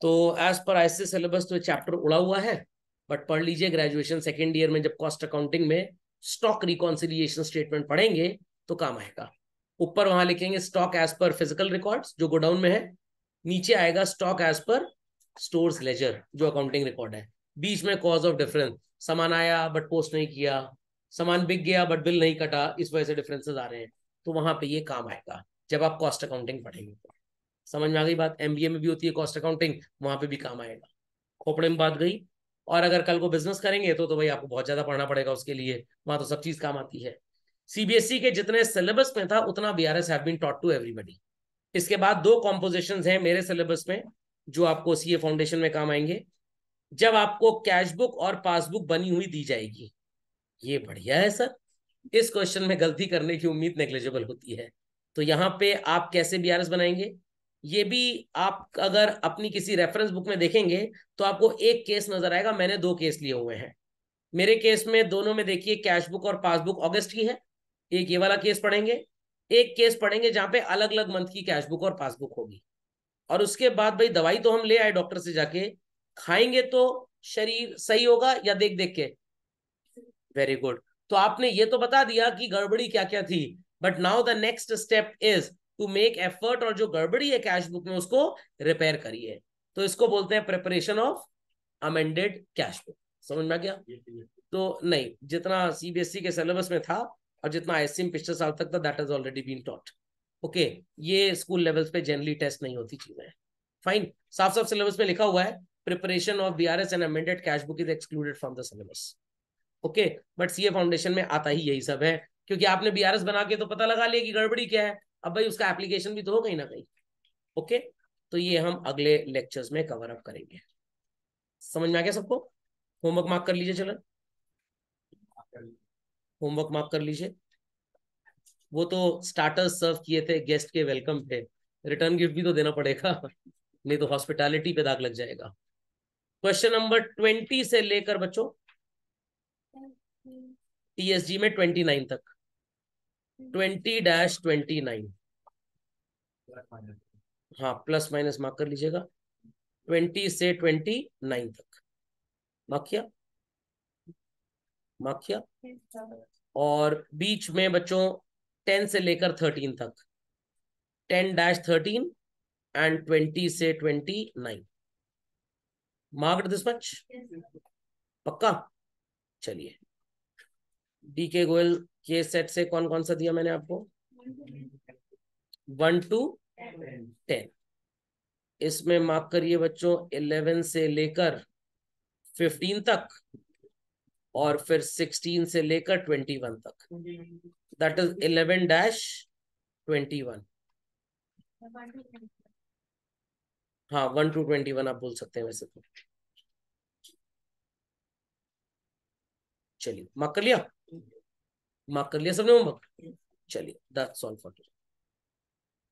तो एज पर ऐसे सिलेबस तो चैप्टर उड़ा हुआ है बट पढ़ लीजिए ग्रेजुएशन सेकेंड ईयर में जब कॉस्ट अकाउंटिंग में स्टॉक रिकॉन्सिलियेशन स्टेटमेंट पढ़ेंगे तो काम आएगा ऊपर वहां लिखेंगे stock as per physical records जो गोडाउन में है नीचे आएगा stock as per stores ledger जो अकाउंटिंग रिकॉर्ड है बीच में कॉज ऑफ डिफरेंस सामान आया बट पोस्ट नहीं किया सामान बिक गया बट बिल नहीं कटा इस वजह से डिफरेंसेस आ रहे हैं तो वहां पे ये काम आएगा जब आप कॉस्ट अकाउंटिंग पढ़ेंगे समझ में आ गई बात एमबीए में भी होती है कॉस्ट अकाउंटिंग वहां पे भी काम आएगा खोपड़े में बात गई और अगर कल को बिजनेस करेंगे तो तो भाई आपको बहुत ज्यादा पढ़ना पड़ेगा उसके लिए वहां तो सब चीज काम आती है सीबीएसई e के जितने सिलेबस में था उतना बी आर एस है इसके बाद दो कॉम्पोजिशन है मेरे सिलेबस में जो आपको सीए फाउंडेशन में काम आएंगे जब आपको कैश बुक और पासबुक बनी हुई दी जाएगी ये बढ़िया है सर इस क्वेश्चन में गलती करने की उम्मीद नेग्लेजेबल होती है तो यहाँ पे आप कैसे बी बनाएंगे ये भी आप अगर अपनी किसी रेफरेंस बुक में देखेंगे तो आपको एक केस नजर आएगा मैंने दो केस लिए हुए हैं मेरे केस में दोनों में देखिए कैश बुक और पासबुक अगस्त की है एक ये वाला केस पढ़ेंगे एक केस पढ़ेंगे जहां पे अलग अलग मंथ की कैश बुक और पासबुक होगी और उसके बाद भाई दवाई तो हम ले आए डॉक्टर से जाके खाएंगे तो शरीर सही होगा या देख देख के वेरी गुड तो आपने ये तो बता दिया कि गड़बड़ी क्या क्या थी but now the next step is to make effort और जो गड़बड़ी है कैश बुक में उसको रिपेयर करिए तो इसको बोलते हैं preparation of amended cash book समझ में आ गया तो नहीं जितना सीबीएसई e के सिलेबस में था और जितना आईसीएम e पिछले साल तक था that is already been taught okay ये स्कूल लेवल्स पे जनरली टेस्ट नहीं होती चीजें फाइन साफ साफ सिलेबस में लिखा हुआ है preparation of B R S and amended cash book is excluded from the syllabus okay but a foundation में आता ही यही सब है क्योंकि आपने बी आर एस बना के तो पता लगा लिया कि गड़बड़ी क्या है अब भाई उसका एप्लीकेशन भी तो हो कहीं ना कहीं ओके तो ये हम अगले लेक्चर्स में कवर अप करेंगे समझ में आ गया सबको होमवर्क मार्क कर लीजिए चलो होमवर्क मार्क कर लीजिए वो तो स्टार्टर्स सर्व किए थे गेस्ट के वेलकम थे रिटर्न गिफ्ट भी तो देना पड़ेगा नहीं तो हॉस्पिटैलिटी पे दाग लग जाएगा क्वेश्चन नंबर ट्वेंटी से लेकर बच्चों टीएसजी में ट्वेंटी नाइन तक ट्वेंटी डैश ट्वेंटी नाइन हाँ प्लस माइनस मार्क कर लीजिएगा ट्वेंटी से ट्वेंटी नाइन तक माखिया माखिया और बीच में बच्चों टेन से लेकर थर्टीन तक ten dash thirteen and twenty से twenty nine marked this much पक्का चलिए डी के गोयल के सेट से कौन कौन सा दिया मैंने आपको वन टू टेन इसमें मार्क करिए बच्चों इलेवन से लेकर फिफ्टीन तक और फिर सिक्सटीन से लेकर ट्वेंटी वन तक that is 11 dash 21 हाँ वन टू ट्वेंटी वन आप बोल सकते हैं वैसे तो चलिए मार्क कर लिया मार्क कर लिया सबने होमवर्क चलिए दैट्स ऑल फॉर टू